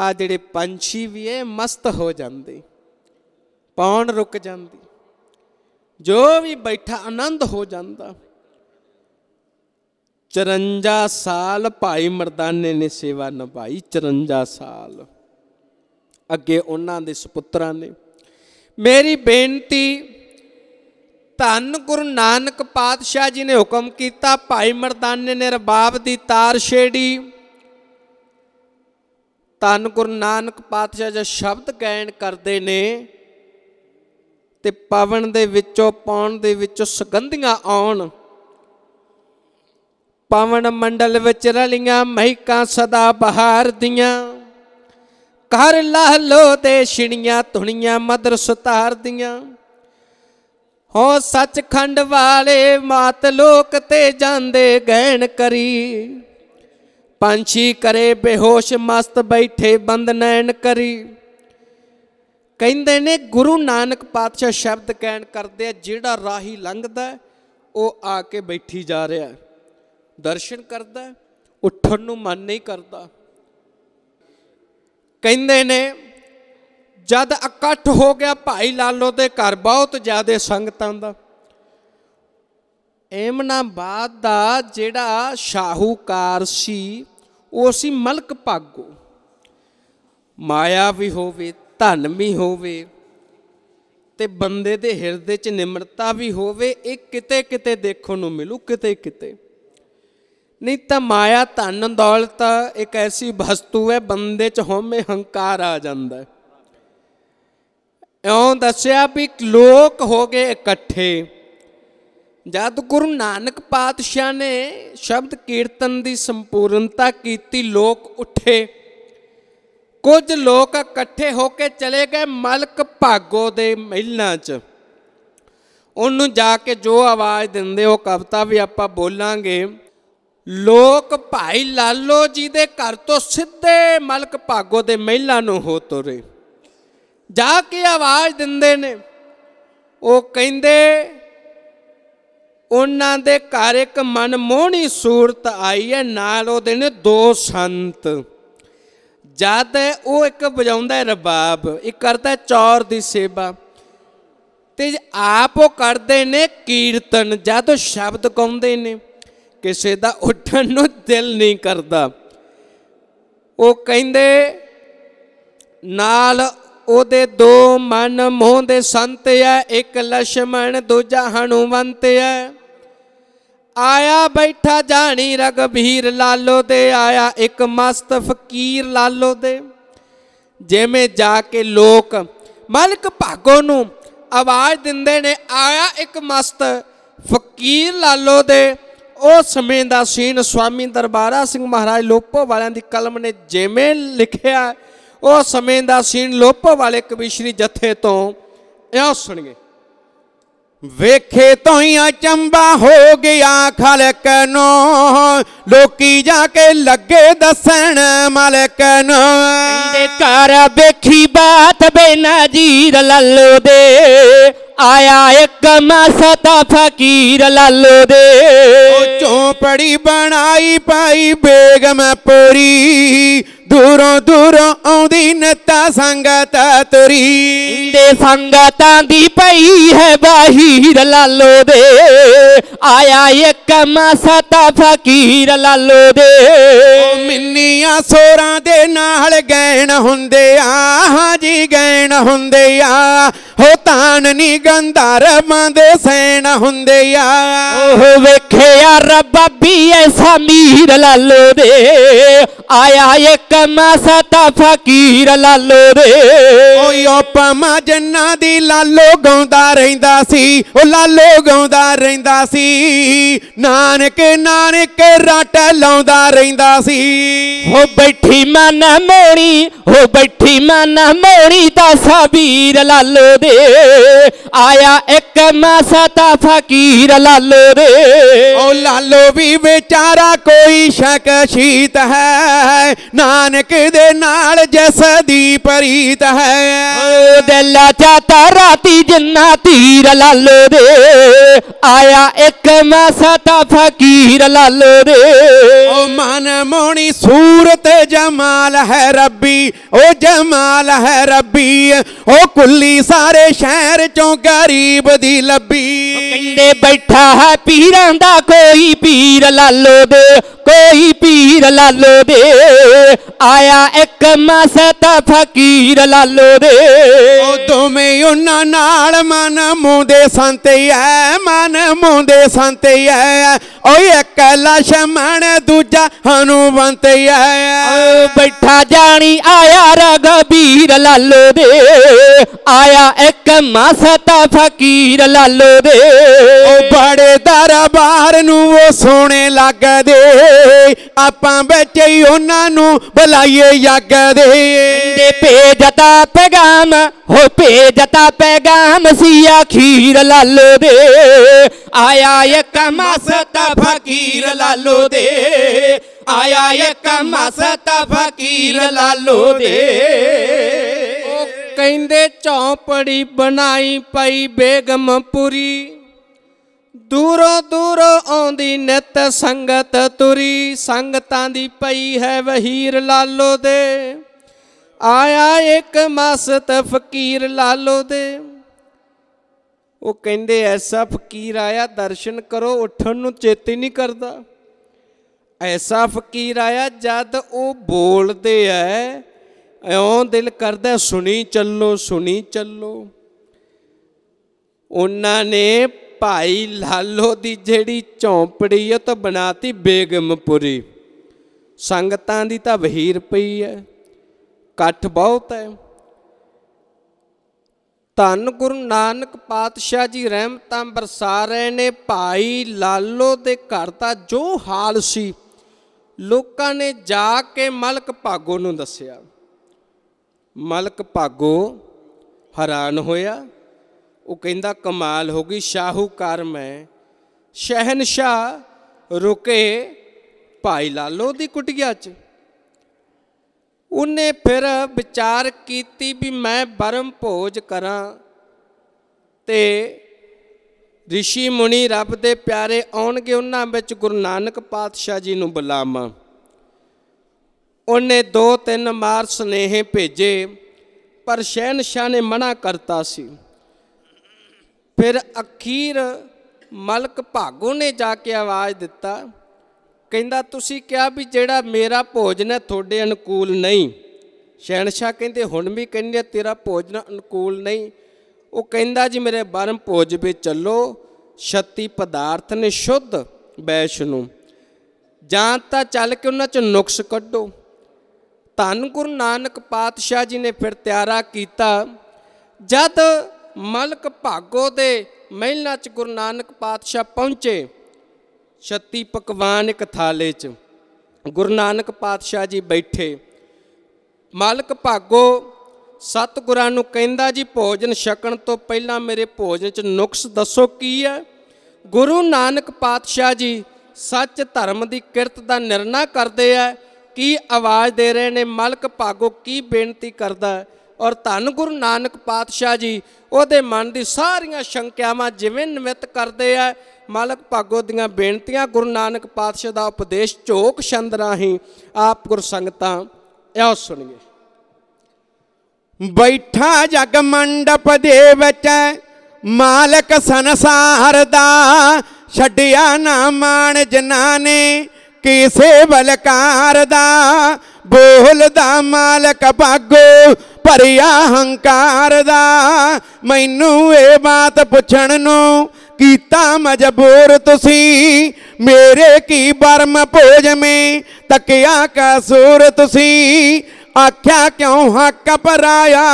ਆ ਜਿਹੜੇ ਪੰਛੀ ਵੀ ਇਹ ਮਸਤ ਹੋ ਜਾਂਦੇ ਪੌਣ ਰੁਕ ਜਾਂਦੀ ਜੋ ਵੀ ਬੈਠਾ ਆਨੰਦ ਹੋ ਜਾਂਦਾ 54 ਸਾਲ ਭਾਈ ਮਰਦਾਨੇ ਨੇ ਸੇਵਾ ਨਿਭਾਈ 54 ਸਾਲ ਅੱਗੇ ਉਹਨਾਂ ਦੇ ਸੁਪੁੱਤਰਾਂ ਨੇ ਮੇਰੀ ਬੇਨਤੀ ਧੰਨ ਗੁਰੂ ਨਾਨਕ ਪਾਤਸ਼ਾਹ ਜੀ ਨੇ ਹੁਕਮ ਕੀਤਾ ਭਾਈ ਮਰਦਾਨੇ ਨੇ ਰਬਾਬ ਦੀ ਤਾਰ ਛੇੜੀ ਧੰਨ ਗੁਰੂ ਨਾਨਕ ਪਾਤਸ਼ਾਹ ਜੀ ਸ਼ਬਦ ਗਾਇਨ ਕਰਦੇ ਨੇ ਤੇ ਪਵਨ ਦੇ ਵਿੱਚੋਂ ਪੌਣ ਦੇ ਵਿੱਚੋਂ ਸੁਗੰਧੀਆਂ ਆਉਣ ਪਵਨ ਮੰਡਲ ਵਿੱਚ ਰਲੀਆਂ ਮਹਿਕਾਂ ਸਦਾ ਬਹਾਰ ਦੀਆਂ ਕਰ ਲਹਲੋ ਤੇ ਛਿਣੀਆਂ ਧੁਣੀਆਂ ਮਦਰ ਸਤਾਰ ਦੀਆਂ ਹੋ ਸੱਚਖੰਡ ਵਾਲੇ ਮਾਤ ਲੋਕ ਤੇ ਜਾਂਦੇ ਗੈਣ ਕਰੀ ਪੰਛੀ ਕਰੇ ਬੇਹੋਸ਼ ਮਸਤ ਬੈਠੇ ਬੰਦ ਨੈਣ ਕਰੀ ਕਹਿੰਦੇ ਨੇ ਗੁਰੂ ਨਾਨਕ ਪਾਤਸ਼ਾਹ ਸ਼ਬਦ ਕਹਿਣ ਕਰਦੇ ਆ ਜਿਹੜਾ ਰਾਹੀ ਲੰਘਦਾ ਉਹ ਆ ਕੇ ਬੈਠੀ ਜਾ ਰਿਹਾ ਦਰਸ਼ਨ ਕਰਦਾ ਉੱਠਣ ਨੂੰ ਮਨ ਨਹੀਂ ਕਰਦਾ ਕਹਿੰਦੇ ਨੇ ਜਦ ਇਕੱਠ ਹੋ ਗਿਆ ਭਾਈ ਲਾਲੋ ਦੇ ਘਰ ਬਹੁਤ ਜ਼ਿਆਦੇ ਸੰਗਤਾਂ ਦਾ ਏਮਨਾਬਾਦ ਦਾ ਜਿਹੜਾ ਸ਼ਾਹੂਕਾਰ ਸੀ ਉਹ ਸੀ ਮਲਕ ਭਾਗੋ ਮਾਇਆ ਵੀ ਹੋਵੇ ਧਨ ਵੀ ਹੋਵੇ ਤੇ ਬੰਦੇ ਦੇ ਹਿਰਦੇ 'ਚ ਨਿਮਰਤਾ ਵੀ ਹੋਵੇ ਇਹ ਕਿਤੇ ਕਿਤੇ ਦੇਖਣ ਨੂੰ ਮਿਲੂ ਕਿਤੇ ਕਿਤੇ ਨਹੀਂ ਤਾਂ ਮਾਇਆ ਧਨ ਦੌਲਤ ਇੱਕ ਐਸੀ ਵਸਤੂ ਹੈ ਬੰਦੇ 'ਚ ਹਉਮੈ ਹੰਕਾਰ ਆ ਜਾਂਦਾ ਹੈ ਇਉਂ ਦੱਸਿਆ ਵੀ ਲੋਕ ਹੋ ਗਏ ਇਕੱਠੇ ਜਦ ਗੁਰੂ ਨਾਨਕ ਪਾਤਸ਼ਾਹ ਨੇ ਸ਼ਬਦ ਕੀਰਤਨ ਦੀ ਸੰਪੂਰਨਤਾ ਕੀਤੀ ਲੋਕ ਉੱਠੇ ਕੁਝ ਲੋਕ ਇਕੱਠੇ ਹੋ ਕੇ ਚਲੇ ਗਏ ਮਲਕ ਭਾਗੋ ਦੇ ਮਹਿਲਾਂ 'ਚ ਉਹਨੂੰ ਜਾ ਕੇ ਜੋ ਆਵਾਜ਼ ਦਿੰਦੇ ਉਹ ਕਵਤਾ ਵੀ ਆਪਾਂ ਬੋਲਾਂਗੇ ਲੋਕ ਭਾਈ ਲਾਲੋ ਜੀ ਦੇ ਘਰ ਤੋਂ ਸਿੱਧੇ ਮਲਕ ਭਾਗੋ ਦੇ ਮਹਿਲਾਂ ਨੂੰ ਹੋ ਤੁਰੇ ਜਾ ਕੇ ਆਵਾਜ਼ ਦਿੰਦੇ ਨੇ ਉਹ ਕਹਿੰਦੇ ਉਹਨਾਂ ਦੇ ਘਰ ਇੱਕ ਮਨਮੋਹਣੀ ਸੂਰਤ ਆਈ ਹੈ ਨਾਲ ਉਹਦੇ ਨੇ ਦੋ ਸੰਤ ਜਦ ਉਹ ਇੱਕ ਵਜਾਉਂਦਾ ਹੈ ਰਬਾਬ ਇੱਕ ਕਰਦਾ ਚੌਰ ਦੀ ਸੇਵਾ ਤੇ ਆਪ ਉਹ ਕਰਦੇ ਨੇ ਕੀਰਤਨ ਜਦ ਸ਼ਬਦ ਗਾਉਂਦੇ ਨੇ ਕਿਸੇ ਦਾ ਉੱਠਣ ਨੂੰ ਦਿਲ ਨਹੀਂ ਕਰਦਾ ਉਹ ਕਹਿੰਦੇ ਨਾਲ ਉਹਦੇ ਦੋ ਮਨ ਮੋਹ ਦੇ ਸੰਤ ਐ ਇੱਕ ਲక్ష్మణ ਦੂਜਾ ਹਨੂਮੰਤ ਐ ਆਇਆ ਬੈਠਾ ਜਾਣੀ ਰਗਭੀਰ ਲਾਲੋ ਦੇ ਆਇਆ ਇੱਕ ਮਸਤ ਫਕੀਰ ਲਾਲੋ ਦੇ ਜਿਵੇਂ ਜਾ ਕੇ ਲੋਕ ਮਲਕ ਭਾਗੋ ਨੂੰ ਆਵਾਜ਼ ਦਿੰਦੇ ਨੇ ਆਇਆ ਇੱਕ ਮਸਤ ਫਕੀਰ ਲਾਲੋ ਦੇ ਉਹ ਸਮੇਂ ਦਾ ਸੀਨ ਸਵਾਮੀ ਦਰਬਾਰਾ ਸਿੰਘ ਮਹਾਰਾਜ ਲੋਪੋ ਵਾਲਿਆਂ ਦੀ ਕਲਮ ਨੇ ਜਿਵੇਂ ਲਿਖਿਆ ਉਹ ਸਮੇਂ ਦਾ ਸੀਨ ਲੋਪ ਵਾਲੇ ਕਵਿਸ਼ਰੀ ਜਥੇ ਤੋਂ ਇਹ ਸੁਣੀਏ ਵੇਖੇ ਤੋਂ ਹੀ ਚੰਬਾ ਹੋ ਗਿਆ ਖਲਕ ਨੂੰ ਲੋਕੀ ਜਾ ਕੇ ਲੱਗੇ ਦੱਸਣ ਮਲਕ ਨੂੰ ਕਹਿੰਦੇ ਕਰ ਵੇਖੀ ਬਾਤ ਬੇਨਜ਼ੀਰ ਲੱਲੋ ਦੇ ਆਇਆ ਇੱਕ ਮਸਤਾ ਫਕੀਰ ਲਾਲੋ ਦੇ ਉਹ ਚੋਂਪੜੀ ਬਣਾਈ ਪਾਈ ਬੇਗਮ ਪੂਰੀ ਦੂਰੋਂ ਦੂਰੋਂ ਆਉਂਦੀ ਨਤਾ ਸੰਗਤ ਤੁਰੀ ਇੰਦੇ ਸੰਗਤਾਂ ਦੀ ਪਈ ਹੈ ਬਾਹੀਰ ਲਾਲੋ ਦੇ ਆਇਆ ਇੱਕ ਮਸਤਾ ਫਕੀਰ ਲਾਲੋ ਦੇ ਮਿੰਨੀਆਂ ਸੋਰਾਂ ਦੇ ਨਾਲ ਗੈਣ ਹੁੰਦੇ ਆ ਹਾਜੀ ਗੈਣ ਹੁੰਦੇ ਆ ਹੋ ਤਾਨ ਨੀ ਗੰਧਰਵਾਂ ਦੇ ਸੈਣ ਹੁੰਦੇ ਆ ਓਹ ਵੇਖਿਆ ਰੱਬਾ ਵੀ ਐਸਾ ਮੀਰ ਲਾਲੋ ਦੇ ਆਇਆ ਇੱਕ ਕਮਾ ਸਤਾ ਫਕੀਰ ਲਾਲੋ ਦੇ ਓਏ ਓਪਮਾ ਜੰਨਾ ਦੀ ਲਾਲੋ ਗਾਉਂਦਾ ਰਹਿੰਦਾ ਸੀ ਉਹ ਲਾਲੋ ਗਾਉਂਦਾ ਰਹਿੰਦਾ ਸੀ ਨਾਨਕ ਨਾਨਕ ਰਟ ਲਾਉਂਦਾ ਰਹਿੰਦਾ ਸੀ ਹੋ ਬੈਠੀ ਮਨ ਮੋਣੀ ਹੋ ਬੈਠੀ ਮਨ ਮੋਣੀ ਦਾ ਸਾਬੀਰ ਲਾਲੋ ਦੇ ਆਇਆ ਇੱਕ ਮਾਸਾ ਤਾਂ ਫਕੀਰ ਲਾਲੋ ਦੇ ਓ ਲਾਲੋ ਵੀ ਵਿਚਾਰਾ ਕੋਈ ਸ਼ਕ ਸ਼ੀਤ ਹੈ ਨਾ ਨਾਨਕ ਦੇ ਨਾਲ ਜਸ ਦੀ ਪ੍ਰੀਤ ਹੈ ਦਿਲ ਚਾਤਾ ਰਾਤੀ ਜਿੰਨਾ ਤੀਰ ਲਾਲੋ ਦੇ ਆਇਆ ਇੱਕ ਮਸਤਾ ਫਕੀਰ ਲਾਲੋ ਦੇ ਓ ਮਨ ਮੋਣੀ ਸੂਰਤ ਜਮਾਲ ਹੈ ਰੱਬੀ ਓ ਜਮਾਲ ਹੈ ਰੱਬੀ ਓ ਕੁੱਲੀ ਸਾਰੇ ਸ਼ਹਿਰ ਚੋਂ ਗਰੀਬ ਦੀ ਲੱਭੀ ਕਹਿੰਦੇ ਬੈਠਾ ਹੈ ਪੀਰਾਂ ਦਾ ਕੋਈ ਪੀਰ ਲਾਲੋ ਦੇ ਕੋਈ ਪੀਰ ਲਾਲੋ ਦੇ ਆਇਆ ਇੱਕ ਮਸਤ ਫਕੀਰ ਲਾਲੋ ਦੇ ਉਹ ਦੋਵੇਂ ਉਹਨਾਂ ਨਾਲ ਮਨ ਮੁੰਦੇ ਸੰਤੇ ਐ ਮਨ ਮੁੰਦੇ ਸੰਤੇ ਐ ਓਏ ਇੱਕ ਲਸ਼ਮਣ ਦੂਜਾ ਹਨੂਮੰਤ ਐ ਬੈਠਾ ਜਾਣੀ ਆਇਆ ਰਗਬੀਰ ਲਾਲੋ ਦੇ ਆਇਆ ਇੱਕ ਮਸਤ ਫਕੀਰ ਲਾਲੋ ਦੇ ਉਹ ਬੜੇ ਦਰਬਾਰ ਨੂੰ ਉਹ ਸੋਹਣੇ ਲੱਗਦੇ ਆਪਾਂ ਵਿੱਚ ਹੀ ਉਹਨਾਂ ਨੂੰ ਬੁਲਾਈਏ ਯੱਗ ਦੇ ਇੰਦੇ ਭੇਜਤਾ ਪੈਗਾਮ ਹੋ ਭੇਜਤਾ ਪੈਗਾਮ ਸਿਆ ਖੀਰ ਲਾਲ ਦੇ ਆਇਆ ਇੱਕ ਮਸਤ ਫਕੀਰ ਲਾਲ ਦੇ ਆਇਆ ਇੱਕ ਮਸਤ ਫਕੀਰ ਲਾਲ ਦੇ ਉਹ ਕਹਿੰਦੇ ਚੌਪੜੀ ਬਣਾਈ ਪਈ ਬੇਗਮਪੁਰੀ ਦੂਰੋਂ ਦੂਰੋਂ ਆਉਂਦੀ ਨਿਤ ਸੰਗਤ ਤੁਰੀ ਸੰਗਤਾਂ ਦੀ ਪਈ ਹੈ ਵਹੀਰ ਲਾਲੋ ਦੇ ਆਇਆ ਇੱਕ ਮਸਤ ਫਕੀਰ ਲਾਲੋ ਦੇ ਉਹ ਕਹਿੰਦੇ ਐਸਾ ਫਕੀਰ ਆਇਆ ਦਰਸ਼ਨ ਕਰੋ ਉੱਠਣ ਨੂੰ ਚੇਤੀ ਨਹੀਂ ਕਰਦਾ ਐਸਾ ਫਕੀਰ ਆਇਆ ਜਦ ਉਹ ਬੋਲਦੇ ਐ ਐਉਂ ਦਿਲ ਕਰਦਾ ਸੁਣੀ ਚੱਲੋ ਸੁਣੀ ਚੱਲੋ ਉਹਨਾਂ ਨੇ ਭਾਈ ਲਾਲੋ ਦੀ ਜਿਹੜੀ ਝੌਂਪੜੀ ਉਹ ਤਾਂ ਬਣਾਤੀ ਬੇਗਮਪੁਰੀ ਸੰਗਤਾਂ ਦੀ ਤਾਂ ਵਹੀਰ ਪਈ ਹੈ ਇਕੱਠ ਬਹੁਤ ਹੈ ਧੰਨ ਗੁਰੂ ਨਾਨਕ ਪਾਤਸ਼ਾਹ ਜੀ ਰਹਿਮਤਾਂ ਬਰਸਾ ਰਹੇ ਨੇ ਭਾਈ ਲਾਲੋ ਦੇ ਘਰ ਦਾ ਜੋ ਹਾਲ ਸੀ ਲੋਕਾਂ ਨੇ ਜਾ ਕੇ ਮਲਕ ਭਾਗੋ ਨੂੰ ਦੱਸਿਆ ਮਲਕ ਭਾਗੋ ਹੈਰਾਨ ਹੋਇਆ ਉਹ ਕਹਿੰਦਾ ਕਮਾਲ ਹੋ ਗਈ ਸ਼ਾਹੂਕਾਰ ਮੈਂ ਸ਼ਹਿਨशाह ਰੁਕੇ ਭਾਈ ਲਾਲੋ ਦੀ ਕੁਟਿਆ 'ਚ ਉਹਨੇ ਫਿਰ ਵਿਚਾਰ ਕੀਤੀ ਵੀ ਮੈਂ ਬਰਮ ਭੋਜ ਕਰਾਂ ਤੇ ॠषि मुनि ਰੱਬ ਦੇ ਪਿਆਰੇ ਆਉਣਗੇ ਉਹਨਾਂ ਵਿੱਚ ਗੁਰੂ ਨਾਨਕ ਪਾਤਸ਼ਾਹ ਜੀ ਨੂੰ ਬੁਲਾਵਾਂ ਉਹਨੇ ਦੋ ਤਿੰਨ ਮਾਰ ਸਨੇਹੇ ਭੇਜੇ ਪਰ ਸ਼ਹਿਨशाह ਨੇ ਮਨਾ ਕਰਤਾ ਸੀ ਫਿਰ ਅਖੀਰ ਮਲਕ ਭਾਗੋ ਨੇ ਜਾ ਕੇ ਆਵਾਜ਼ ਦਿੱਤਾ ਕਹਿੰਦਾ ਤੁਸੀਂ ਕਿਹਾ ਵੀ ਜਿਹੜਾ ਮੇਰਾ ਭੋਜਨ ਹੈ ਤੁਹਾਡੇ ਅਨੁਕੂਲ ਨਹੀਂ ਸ਼ਹਿਨशाह ਕਹਿੰਦੇ ਹੁਣ ਵੀ ਕਹਿੰਦੇ ਤੇਰਾ ਭੋਜਨ ਅਨੁਕੂਲ ਨਹੀਂ ਉਹ ਕਹਿੰਦਾ ਜੀ ਮੇਰੇ ਬਰਮ ਭੋਜ ਵਿੱਚ ਚੱਲੋ ਛੱਤੀ ਪਦਾਰਥ ਨੇ ਸ਼ੁੱਧ ਬੈਸ਼ ਨੂੰ ਜਾਂ ਤਾਂ ਚੱਲ ਕੇ ਉਹਨਾਂ ਚ ਨੁਕਸ ਕੱਢੋ ਧੰਨ ਗੁਰੂ ਨਾਨਕ ਪਾਤਸ਼ਾਹ ਜੀ ਨੇ ਫਿਰ ਤਿਆਰਾ ਕੀਤਾ ਜਦ ਮਲਕ ਭਾਗੋ ਦੇ ਮਹਿਲਾਂ 'ਚ ਗੁਰੂ ਨਾਨਕ ਪਾਤਸ਼ਾਹ ਪਹੁੰਚੇ ਛੱਤੀ ਪਕਵਾਨ ਇੱਕ ਥਾਲੇ 'ਚ ਗੁਰੂ ਨਾਨਕ ਪਾਤਸ਼ਾਹ ਜੀ ਬੈਠੇ ਮਾਲਕ ਭਾਗੋ ਸਤਿਗੁਰਾਂ ਨੂੰ ਕਹਿੰਦਾ ਜੀ ਭੋਜਨ ਛਕਣ ਤੋਂ ਪਹਿਲਾਂ ਮੇਰੇ ਭੋਜਨ 'ਚ ਨੁਕਸ ਦੱਸੋ ਕੀ ਹੈ ਗੁਰੂ ਨਾਨਕ ਪਾਤਸ਼ਾਹ ਜੀ ਸੱਚ ਧਰਮ ਦੀ ਕਿਰਤ ਦਾ ਨਿਰਣਾ ਕਰਦੇ ਆ ਕੀ ਆਵਾਜ਼ ਦੇ ਰਹੇ ਨੇ ਮਲਕ ਭਾਗੋ ਕੀ ਬੇਨਤੀ ਕਰਦਾ ਹੈ ਔਰ ਧੰਨ ਗੁਰੂ ਨਾਨਕ ਪਾਤਸ਼ਾਹ ਜੀ ਉਹਦੇ ਮਨ ਦੀ ਸਾਰੀਆਂ ਸ਼ੰਕਿਆਵਾਂ ਜਿਵੇਂ ਨਿਮਿਤ ਕਰਦੇ ਆ ਮਾਲਕ ਭਾਗੋ ਦੀਆਂ ਬੇਨਤੀਆਂ ਗੁਰੂ ਨਾਨਕ ਪਾਤਸ਼ਾਹ ਦਾ ਉਪਦੇਸ਼ ਝੋਕ ਛੰਦ ਰਾਹੀਂ ਆਪ ਗੁਰ ਸੰਗਤਾਂ ਇਹ ਸੁਣੀਏ ਬੈਠਾ ਜਗ ਮੰਡਪ ਦੇ ਵਿੱਚ ਮਾਲਕ ਸੰਸਾਰ ਦਾ ਛੱਡਿਆ ਨਾ ਮਾਣ ਜਨਾਨੇ ਕਿਸੇ ਬਲਕਾਰ ਦਾ ਬੋਲਦਾ ਮਾਲਕ ਭਾਗੋ ਭਰਿਆ ਹੰਕਾਰ ਦਾ ਮੈਨੂੰ ਇਹ ਬਾਤ ਪੁੱਛਣ ਨੂੰ ਕੀਤਾ ਮਜਬੂਰ ਤੁਸੀਂ ਮੇਰੇ ਕੀ ਬਰਮ ਭੋਜ ਮੈਂ ਤਕਿਆ ਕਸੂਰ ਤੁਸੀਂ ਆਖਿਆ ਕਿਉਂ ਹੱਕ ਪਰਾਇਆ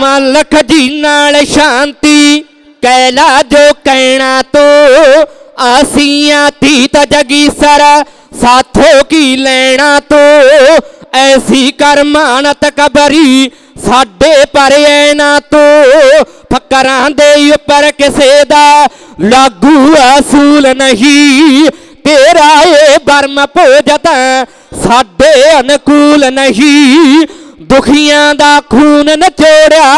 ਮਲਖ ਜੀ ਨਾਲ ਸ਼ਾਂਤੀ ਕਹਿਲਾ ਜੋ ਕਹਿਣਾ ਤੋ ਆਸੀਆਂ ਤੀ ਤਜਗੀ ਸਰ ਸਾਥੋਂ ਕੀ ਲੈਣਾ ਤੋ ਐਸੀ ਕਰਮਾਨਤ ਕਬਰੀ ਸਾਡੇ ਪਰ ਐਨਾ ਤੋ ਫਕਰਾਂ ਦੇ ਉੱਪਰ ਕਿਸੇ ਦਾ ਲਾਗੂ ਅਸੂਲ ਨਹੀਂ ਤੇਰਾ ਏ ਬਰਮ ਭੋਜਤ ਸਾਡੇ ਅਨਕੂਲ ਨਹੀਂ ਦੁਖੀਆਂ ਦਾ ਖੂਨ ਨਚੋੜਿਆ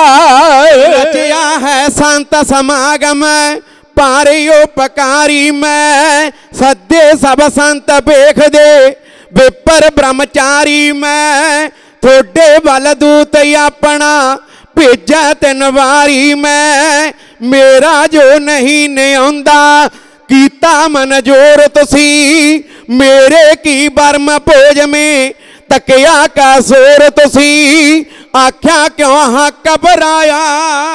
ਰਚਿਆ ਹੈ ਸੰਤ ਸਮਾਗਮ पारियोपकारी मैं सद्य सब संत बेख दे बेपर ब्रह्मचारी मैं थोड़े बल दूत अपना भेजा तेन वारी मैं मेरा जो नहीं कीता मन जोर ਤੁਸੀਂ मेरे की बर्म भोज में तकिया का सोर ਤੁਸੀਂ ਆਖਿਆ ਕਿਉਂ ਹਾਂ ਕਬਰਾਇਆ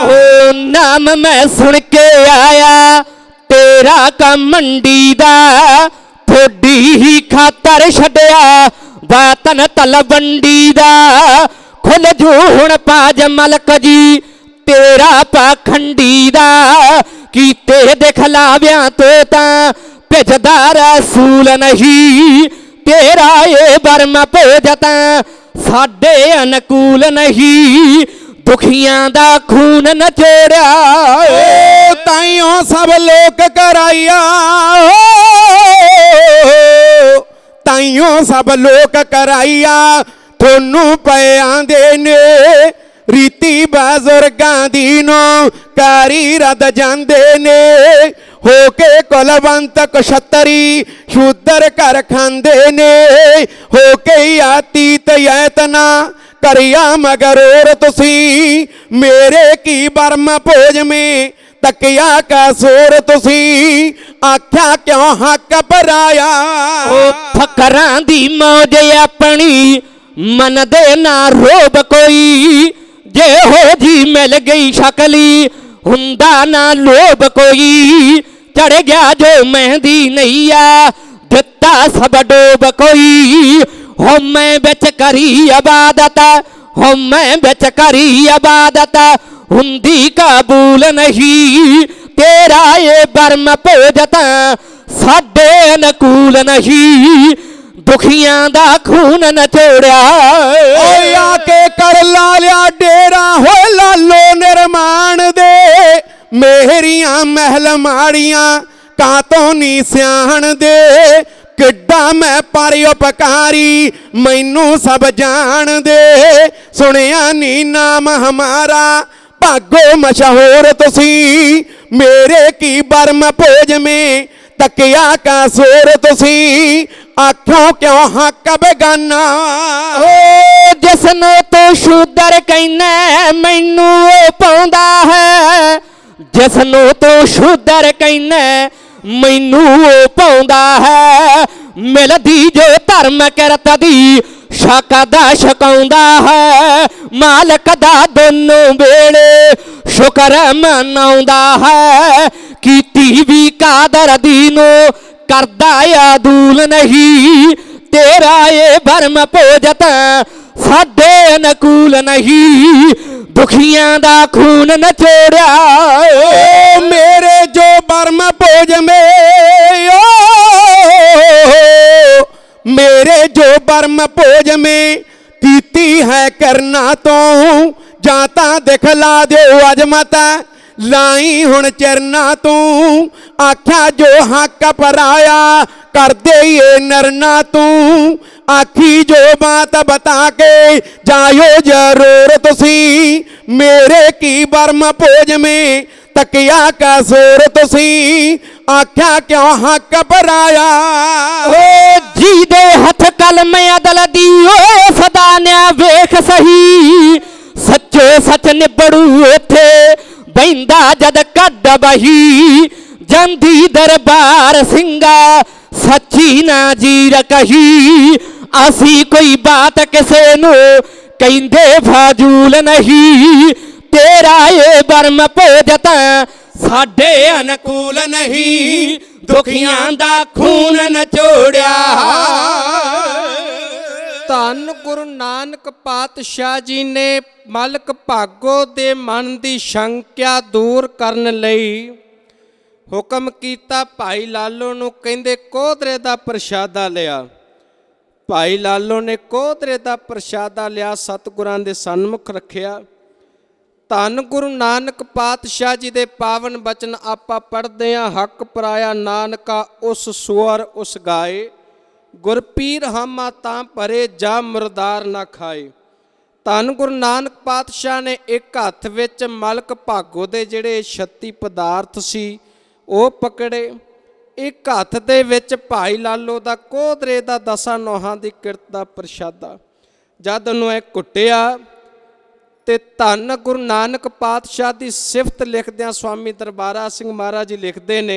ਓ ਨਾਮ ਮੈਂ ਸੁਣ ਕੇ ਆਇਆ ਤੇਰਾ ਕੰਮ ਮੰਡੀ ਦਾ ਥੋੜੀ ਹੀ ਖਾਤਰ ਛੱਡਿਆ ਤਲ ਤਲਵੰਡੀ ਦਾ ਖੁੱਲ ਜੂ ਹੁਣ ਪਾਜ ਮਲਕ ਜੀ ਤੇਰਾ ਖੰਡੀ ਦਾ ਕੀਤੇ ਦਿਖਲਾਵਿਆਂ ਤੋ ਤਾਂ ਭਜਦਾ ਰਸੂਲ ਨਹੀਂ ਤੇਰਾ ਇਹ ਬਰਮ ਭੇਜਤਾ ਸਾਡੇ ਅਨਕੂਲ ਨਹੀਂ ਦੁਖੀਆਂ ਦਾ ਖੂਨ ਨ ਚੋੜਿਆ ਤਾਈਓ ਸਭ ਲੋਕ ਕਰਾਈਆ ਤਾਈਓ ਸਭ ਲੋਕ ਕਰਾਈਆ ਤੁਹਾਨੂੰ ਪਿਆਂ ਦੇ ਨੇ ਰੀਤੀ ਬਜ਼ੁਰਗਾਂ ਦੀ ਨੋ ਕਾਰੀ ਰਦ ਜਾਂਦੇ ਨੇ ਹੋ ਕੇ ਕਲਵੰਤ ਕਸ਼ਤਰੀ ਸ਼ੁੱਧਰ ਕਰ ਖਾਂਦੇ ਨੇ ਹੋ ਕੇ ਆਤੀਤ ਯਤਨਾ ਕਰਿਆ ਮਗਰੋਰ ਤੁਸੀਂ ਮੇਰੇ ਕੀ ਬਰਮ ਭੋਜ ਮੇ ਤਕਿਆ ਕਾ ਸੋਰ ਤੁਸੀਂ ਆਖਿਆ ਕਿਉਂ ਹੱਕ ਭਰਾਇਆ ਉਹ ਫਕਰਾਂ ਦੀ ਮੌਜ ਆਪਣੀ ਮਨ ਦੇ ਨਾ ਰੋਬ ਕੋਈ ਜੇ ਹੋ ਜੀ ਮਿਲ ਗਈ ਸ਼ਕਲੀ हुंदा ना लोभ कोई चढ़ गया जो मेहंदी नैया दिता सब डोब कोई हम मैं बिच करी इबादत हम मैं बिच करी इबादत हुंदी कबूल नहीं तेरा ये बर्म पोजता साडे अनुकूल नहीं ਦੁਖੀਆਂ ਦਾ ਖੂਨ ਨਾ ਛੋੜਿਆ ਓਏ ਆ ਕੇ ਕਰ ਲਾ ਲਿਆ ਡੇਰਾ ਹੋਏ ਲਾਲੋ ਨਿਰਮਾਣ ਦੇ ਮੇਰੀਆਂ ਮਹਿਲ ਮਾੜੀਆਂ ਕਾ ਤੋਂ ਨੀ ਸਿਆਣ ਦੇ ਕਿੱਡਾ ਮੈਂ ਪਰ ਉਪਕਾਰੀ ਮੈਨੂੰ ਸਭ ਜਾਣਦੇ ਸੁਣਿਆ ਨੀ ਨਾਮ ਹਮਾਰਾ ਭਾਗੋ ਮਸ਼ਹੂਰ ਤੁਸੀਂ ਮੇਰੇ ਕੀ ਬਰਮ ਭੋਜ ਮੇ ਤੱਕਿਆ ਕਾ ਸੂਰ ਤੁਸੀਂ ਆਖੋ ਕਿਉਂ ਹੱਕ ਬੇਗਾਨਾ ਓ ਜਿਸ ਨੂੰ ਤੂੰ ਸ਼ੂਦਰ ਕਹਿੰਦਾ ਮੈਨੂੰ ਉਹ ਪਾਉਂਦਾ ਹੈ ਜਿਸ ਨੂੰ ਤੂੰ ਸ਼ੂਦਰ ਕਹਿੰਦਾ ਮੈਨੂੰ ਉਹ ਪਾਉਂਦਾ ਹੈ ਮਿਲਦੀ ਜੋ ਧਰਮ ਕਰਤਾ ਦੀ ਸ਼ਕਦਾ ਸ਼ਕਾਉਂਦਾ ਹੈ ਮਾਲਕ ਦਾ ਦੋਨੋਂ ਵੇਲੇ ਸ਼ੁਕਰ ਮਨਾਉਂਦਾ ਹੈ ਕੀਤੀ ਵੀ ਕਾਦਰ ਦੀਨੋ ਕਰਦਾ ਆਦੂਲ ਨਹੀਂ ਤੇਰਾ ਏ ਭਰਮ ਭੋਜਤ ਸਾਡੇ ਅਨਕੂਲ ਨਹੀਂ ਦੁਖੀਆਂ ਦਾ ਖੂਨ ਨ ਛੋੜਿਆ ਮੇਰੇ ਜੋ ਬਰਮ ਭੋਜ ਮੇ ਓ मेरे जो बर्म भोज में तीती है करना तो जाता दिखला दो माता लाई तो हूं चरना तू आख्या जो हक पराया कर दे ये नरना तू तो आखी जो बात बता के जायो जरूर तुसी मेरे की बर्म भोज में तकिया का सोर तुसी आख्या क्यों हक पराया हो ਦੇ ਹੱਥ ਕਲਮ ਅਦਲ ਦੀ ਓਏ ਨਿਆ ਵੇਖ ਸਹੀ ਸੱਚੋ ਸੱਚ ਨਿਬੜੂ ਉਥੇ ਬੈਂਦਾ ਜਦ ਕੱਢ ਬਹੀ ਜਾਂਦੀ ਦਰਬਾਰ ਸਿੰਘਾ ਸੱਚੀ ਨਾ ਜੀਰ ਕਹੀ ਅਸੀਂ ਕੋਈ ਬਾਤ ਕਿਸੇ ਨੂੰ ਕਹਿੰਦੇ ਫਾਜ਼ੂਲ ਨਹੀਂ ਤੇਰਾ ਇਹ ਬਰਮ ਭੋਜਤਾ ਸਾਡੇ ਅਨਕੂਲ ਨਹੀਂ ਦੁਖੀਆਂ ਦਾ ਖੂਨ ਨਚੋੜਿਆ ਧੰਨ ਗੁਰੂ ਨਾਨਕ ਪਾਤਸ਼ਾਹ ਜੀ ਨੇ ਮਲਕ ਭਾਗੋ ਦੇ ਮਨ ਦੀ ਸ਼ੰਕਿਆ ਦੂਰ ਕਰਨ ਲਈ ਹੁਕਮ ਕੀਤਾ ਭਾਈ ਲਾਲੋ ਨੂੰ ਕਹਿੰਦੇ ਕੋਧਰੇ ਦਾ ਪ੍ਰਸ਼ਾਦਾ ਲਿਆ ਭਾਈ ਲਾਲੋ ਨੇ ਕੋਧਰੇ ਦਾ ਪ੍ਰਸ਼ਾਦਾ ਲਿਆ ਸਤਿਗੁਰਾਂ ਦੇ ਸਨਮੁਖ ਰੱਖਿਆ ਧੰਨ ਗੁਰੂ ਨਾਨਕ ਪਾਤਸ਼ਾਹ ਜੀ ਦੇ ਪਾਵਨ ਬਚਨ ਆਪਾਂ ਪੜਦੇ ਆ ਹੱਕ ਪਰਾਇਆ ਨਾਨਕਾ ਉਸ ਸੁਅਰ ਉਸ ਗਾਏ ਗੁਰਪੀਰ ਹਮਾ ਤਾਂ ਭਰੇ ਜਾ ਮਰਦਾਰ ਨਾ ਖਾਏ ਧੰਨ ਗੁਰੂ ਨਾਨਕ ਪਾਤਸ਼ਾਹ ਨੇ ਇੱਕ ਹੱਥ ਵਿੱਚ ਮਲਕ ਭਾਗੋ ਦੇ ਜਿਹੜੇ 36 ਪਦਾਰਥ ਸੀ ਉਹ ਪਕੜੇ ਇੱਕ ਹੱਥ ਦੇ ਵਿੱਚ ਭਾਈ ਲਾਲੋ ਦਾ ਕੋਧਰੇ ਦਾ ਦਸਾਂ ਨੋਹਾਂ ਦੀ ਕਿਰਤ ਦਾ ਪ੍ਰਸ਼ਾਦਾ ਜਦ ਉਹਨੂੰ ਇਹ ਕੁੱਟਿਆ ਤੇ ਧੰਨ ਗੁਰੂ ਨਾਨਕ ਪਾਤਸ਼ਾਹ ਦੀ ਸਿਫਤ ਲਿਖਦਿਆਂ ਸਵਾਮੀ ਦਰਬਾਰਾ ਸਿੰਘ ਮਹਾਰਾਜ ਜੀ ਲਿਖਦੇ ਨੇ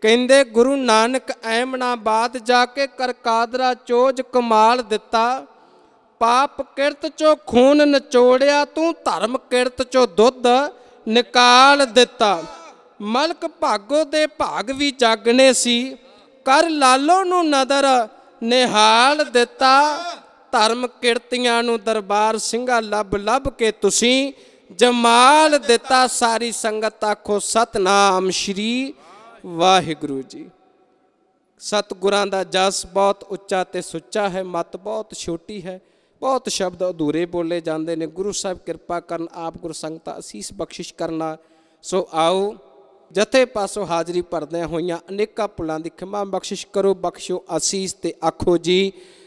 ਕਹਿੰਦੇ ਗੁਰੂ ਨਾਨਕ ਐਮਣਾ ਬਾਤ ਜਾ ਕੇ ਕਰਕਾਦਰਾ ਚੋਜ ਕਮਾਲ ਦਿੱਤਾ ਪਾਪ ਕਿਰਤ ਚੋ ਖੂਨ ਨਚੋੜਿਆ ਤੂੰ ਧਰਮ ਕਿਰਤ ਚੋ ਦੁੱਧ ਨਿਕਾਲ ਦਿੱਤਾ ਮਲਕ ਭਾਗੋ ਦੇ ਭਾਗ ਵੀ ਜਾਗਣੇ ਸੀ ਕਰ ਲਾਲੋ ਨੂੰ ਨਦਰ ਨਿਹਾਲ ਦਿੱਤਾ ਧਰਮ ਕਿਰਤੀਆਂ ਨੂੰ ਦਰਬਾਰ ਸਿੰਘਾ ਲੱਭ ਲੱਭ ਕੇ ਤੁਸੀਂ ਜਮਾਲ ਦਿੱਤਾ ਸਾਰੀ ਸੰਗਤ ਆਖੋ ਸਤਨਾਮ ਸ਼੍ਰੀ ਵਾਹਿਗੁਰੂ ਜੀ ਸਤਗੁਰਾਂ ਦਾ ਜਸ ਬਹੁਤ ਉੱਚਾ ਤੇ ਸੁੱਚਾ ਹੈ ਮਤ ਬਹੁਤ ਛੋਟੀ ਹੈ ਬਹੁਤ ਸ਼ਬਦ ਅਧੂਰੇ ਬੋਲੇ ਜਾਂਦੇ ਨੇ ਗੁਰੂ ਸਾਹਿਬ ਕਿਰਪਾ ਕਰਨ ਆਪ ਗੁਰ ਸੰਗਤਾਂ ਅਸੀਸ ਬਖਸ਼ਿਸ਼ ਕਰਨਾ ਸੋ ਆਓ ਜਥੇ ਪਾਸੋ ਹਾਜ਼ਰੀ ਭਰਦਿਆਂ ਹੋਈਆਂ ਅਨੇਕਾਂ ਪੁਲਾਂ ਦੀ ਖਿਮਾ ਬਖਸ਼ਿਸ਼ ਕਰੋ ਬਖਸ਼ੋ ਅਸੀਸ ਤੇ ਆਖੋ ਜੀ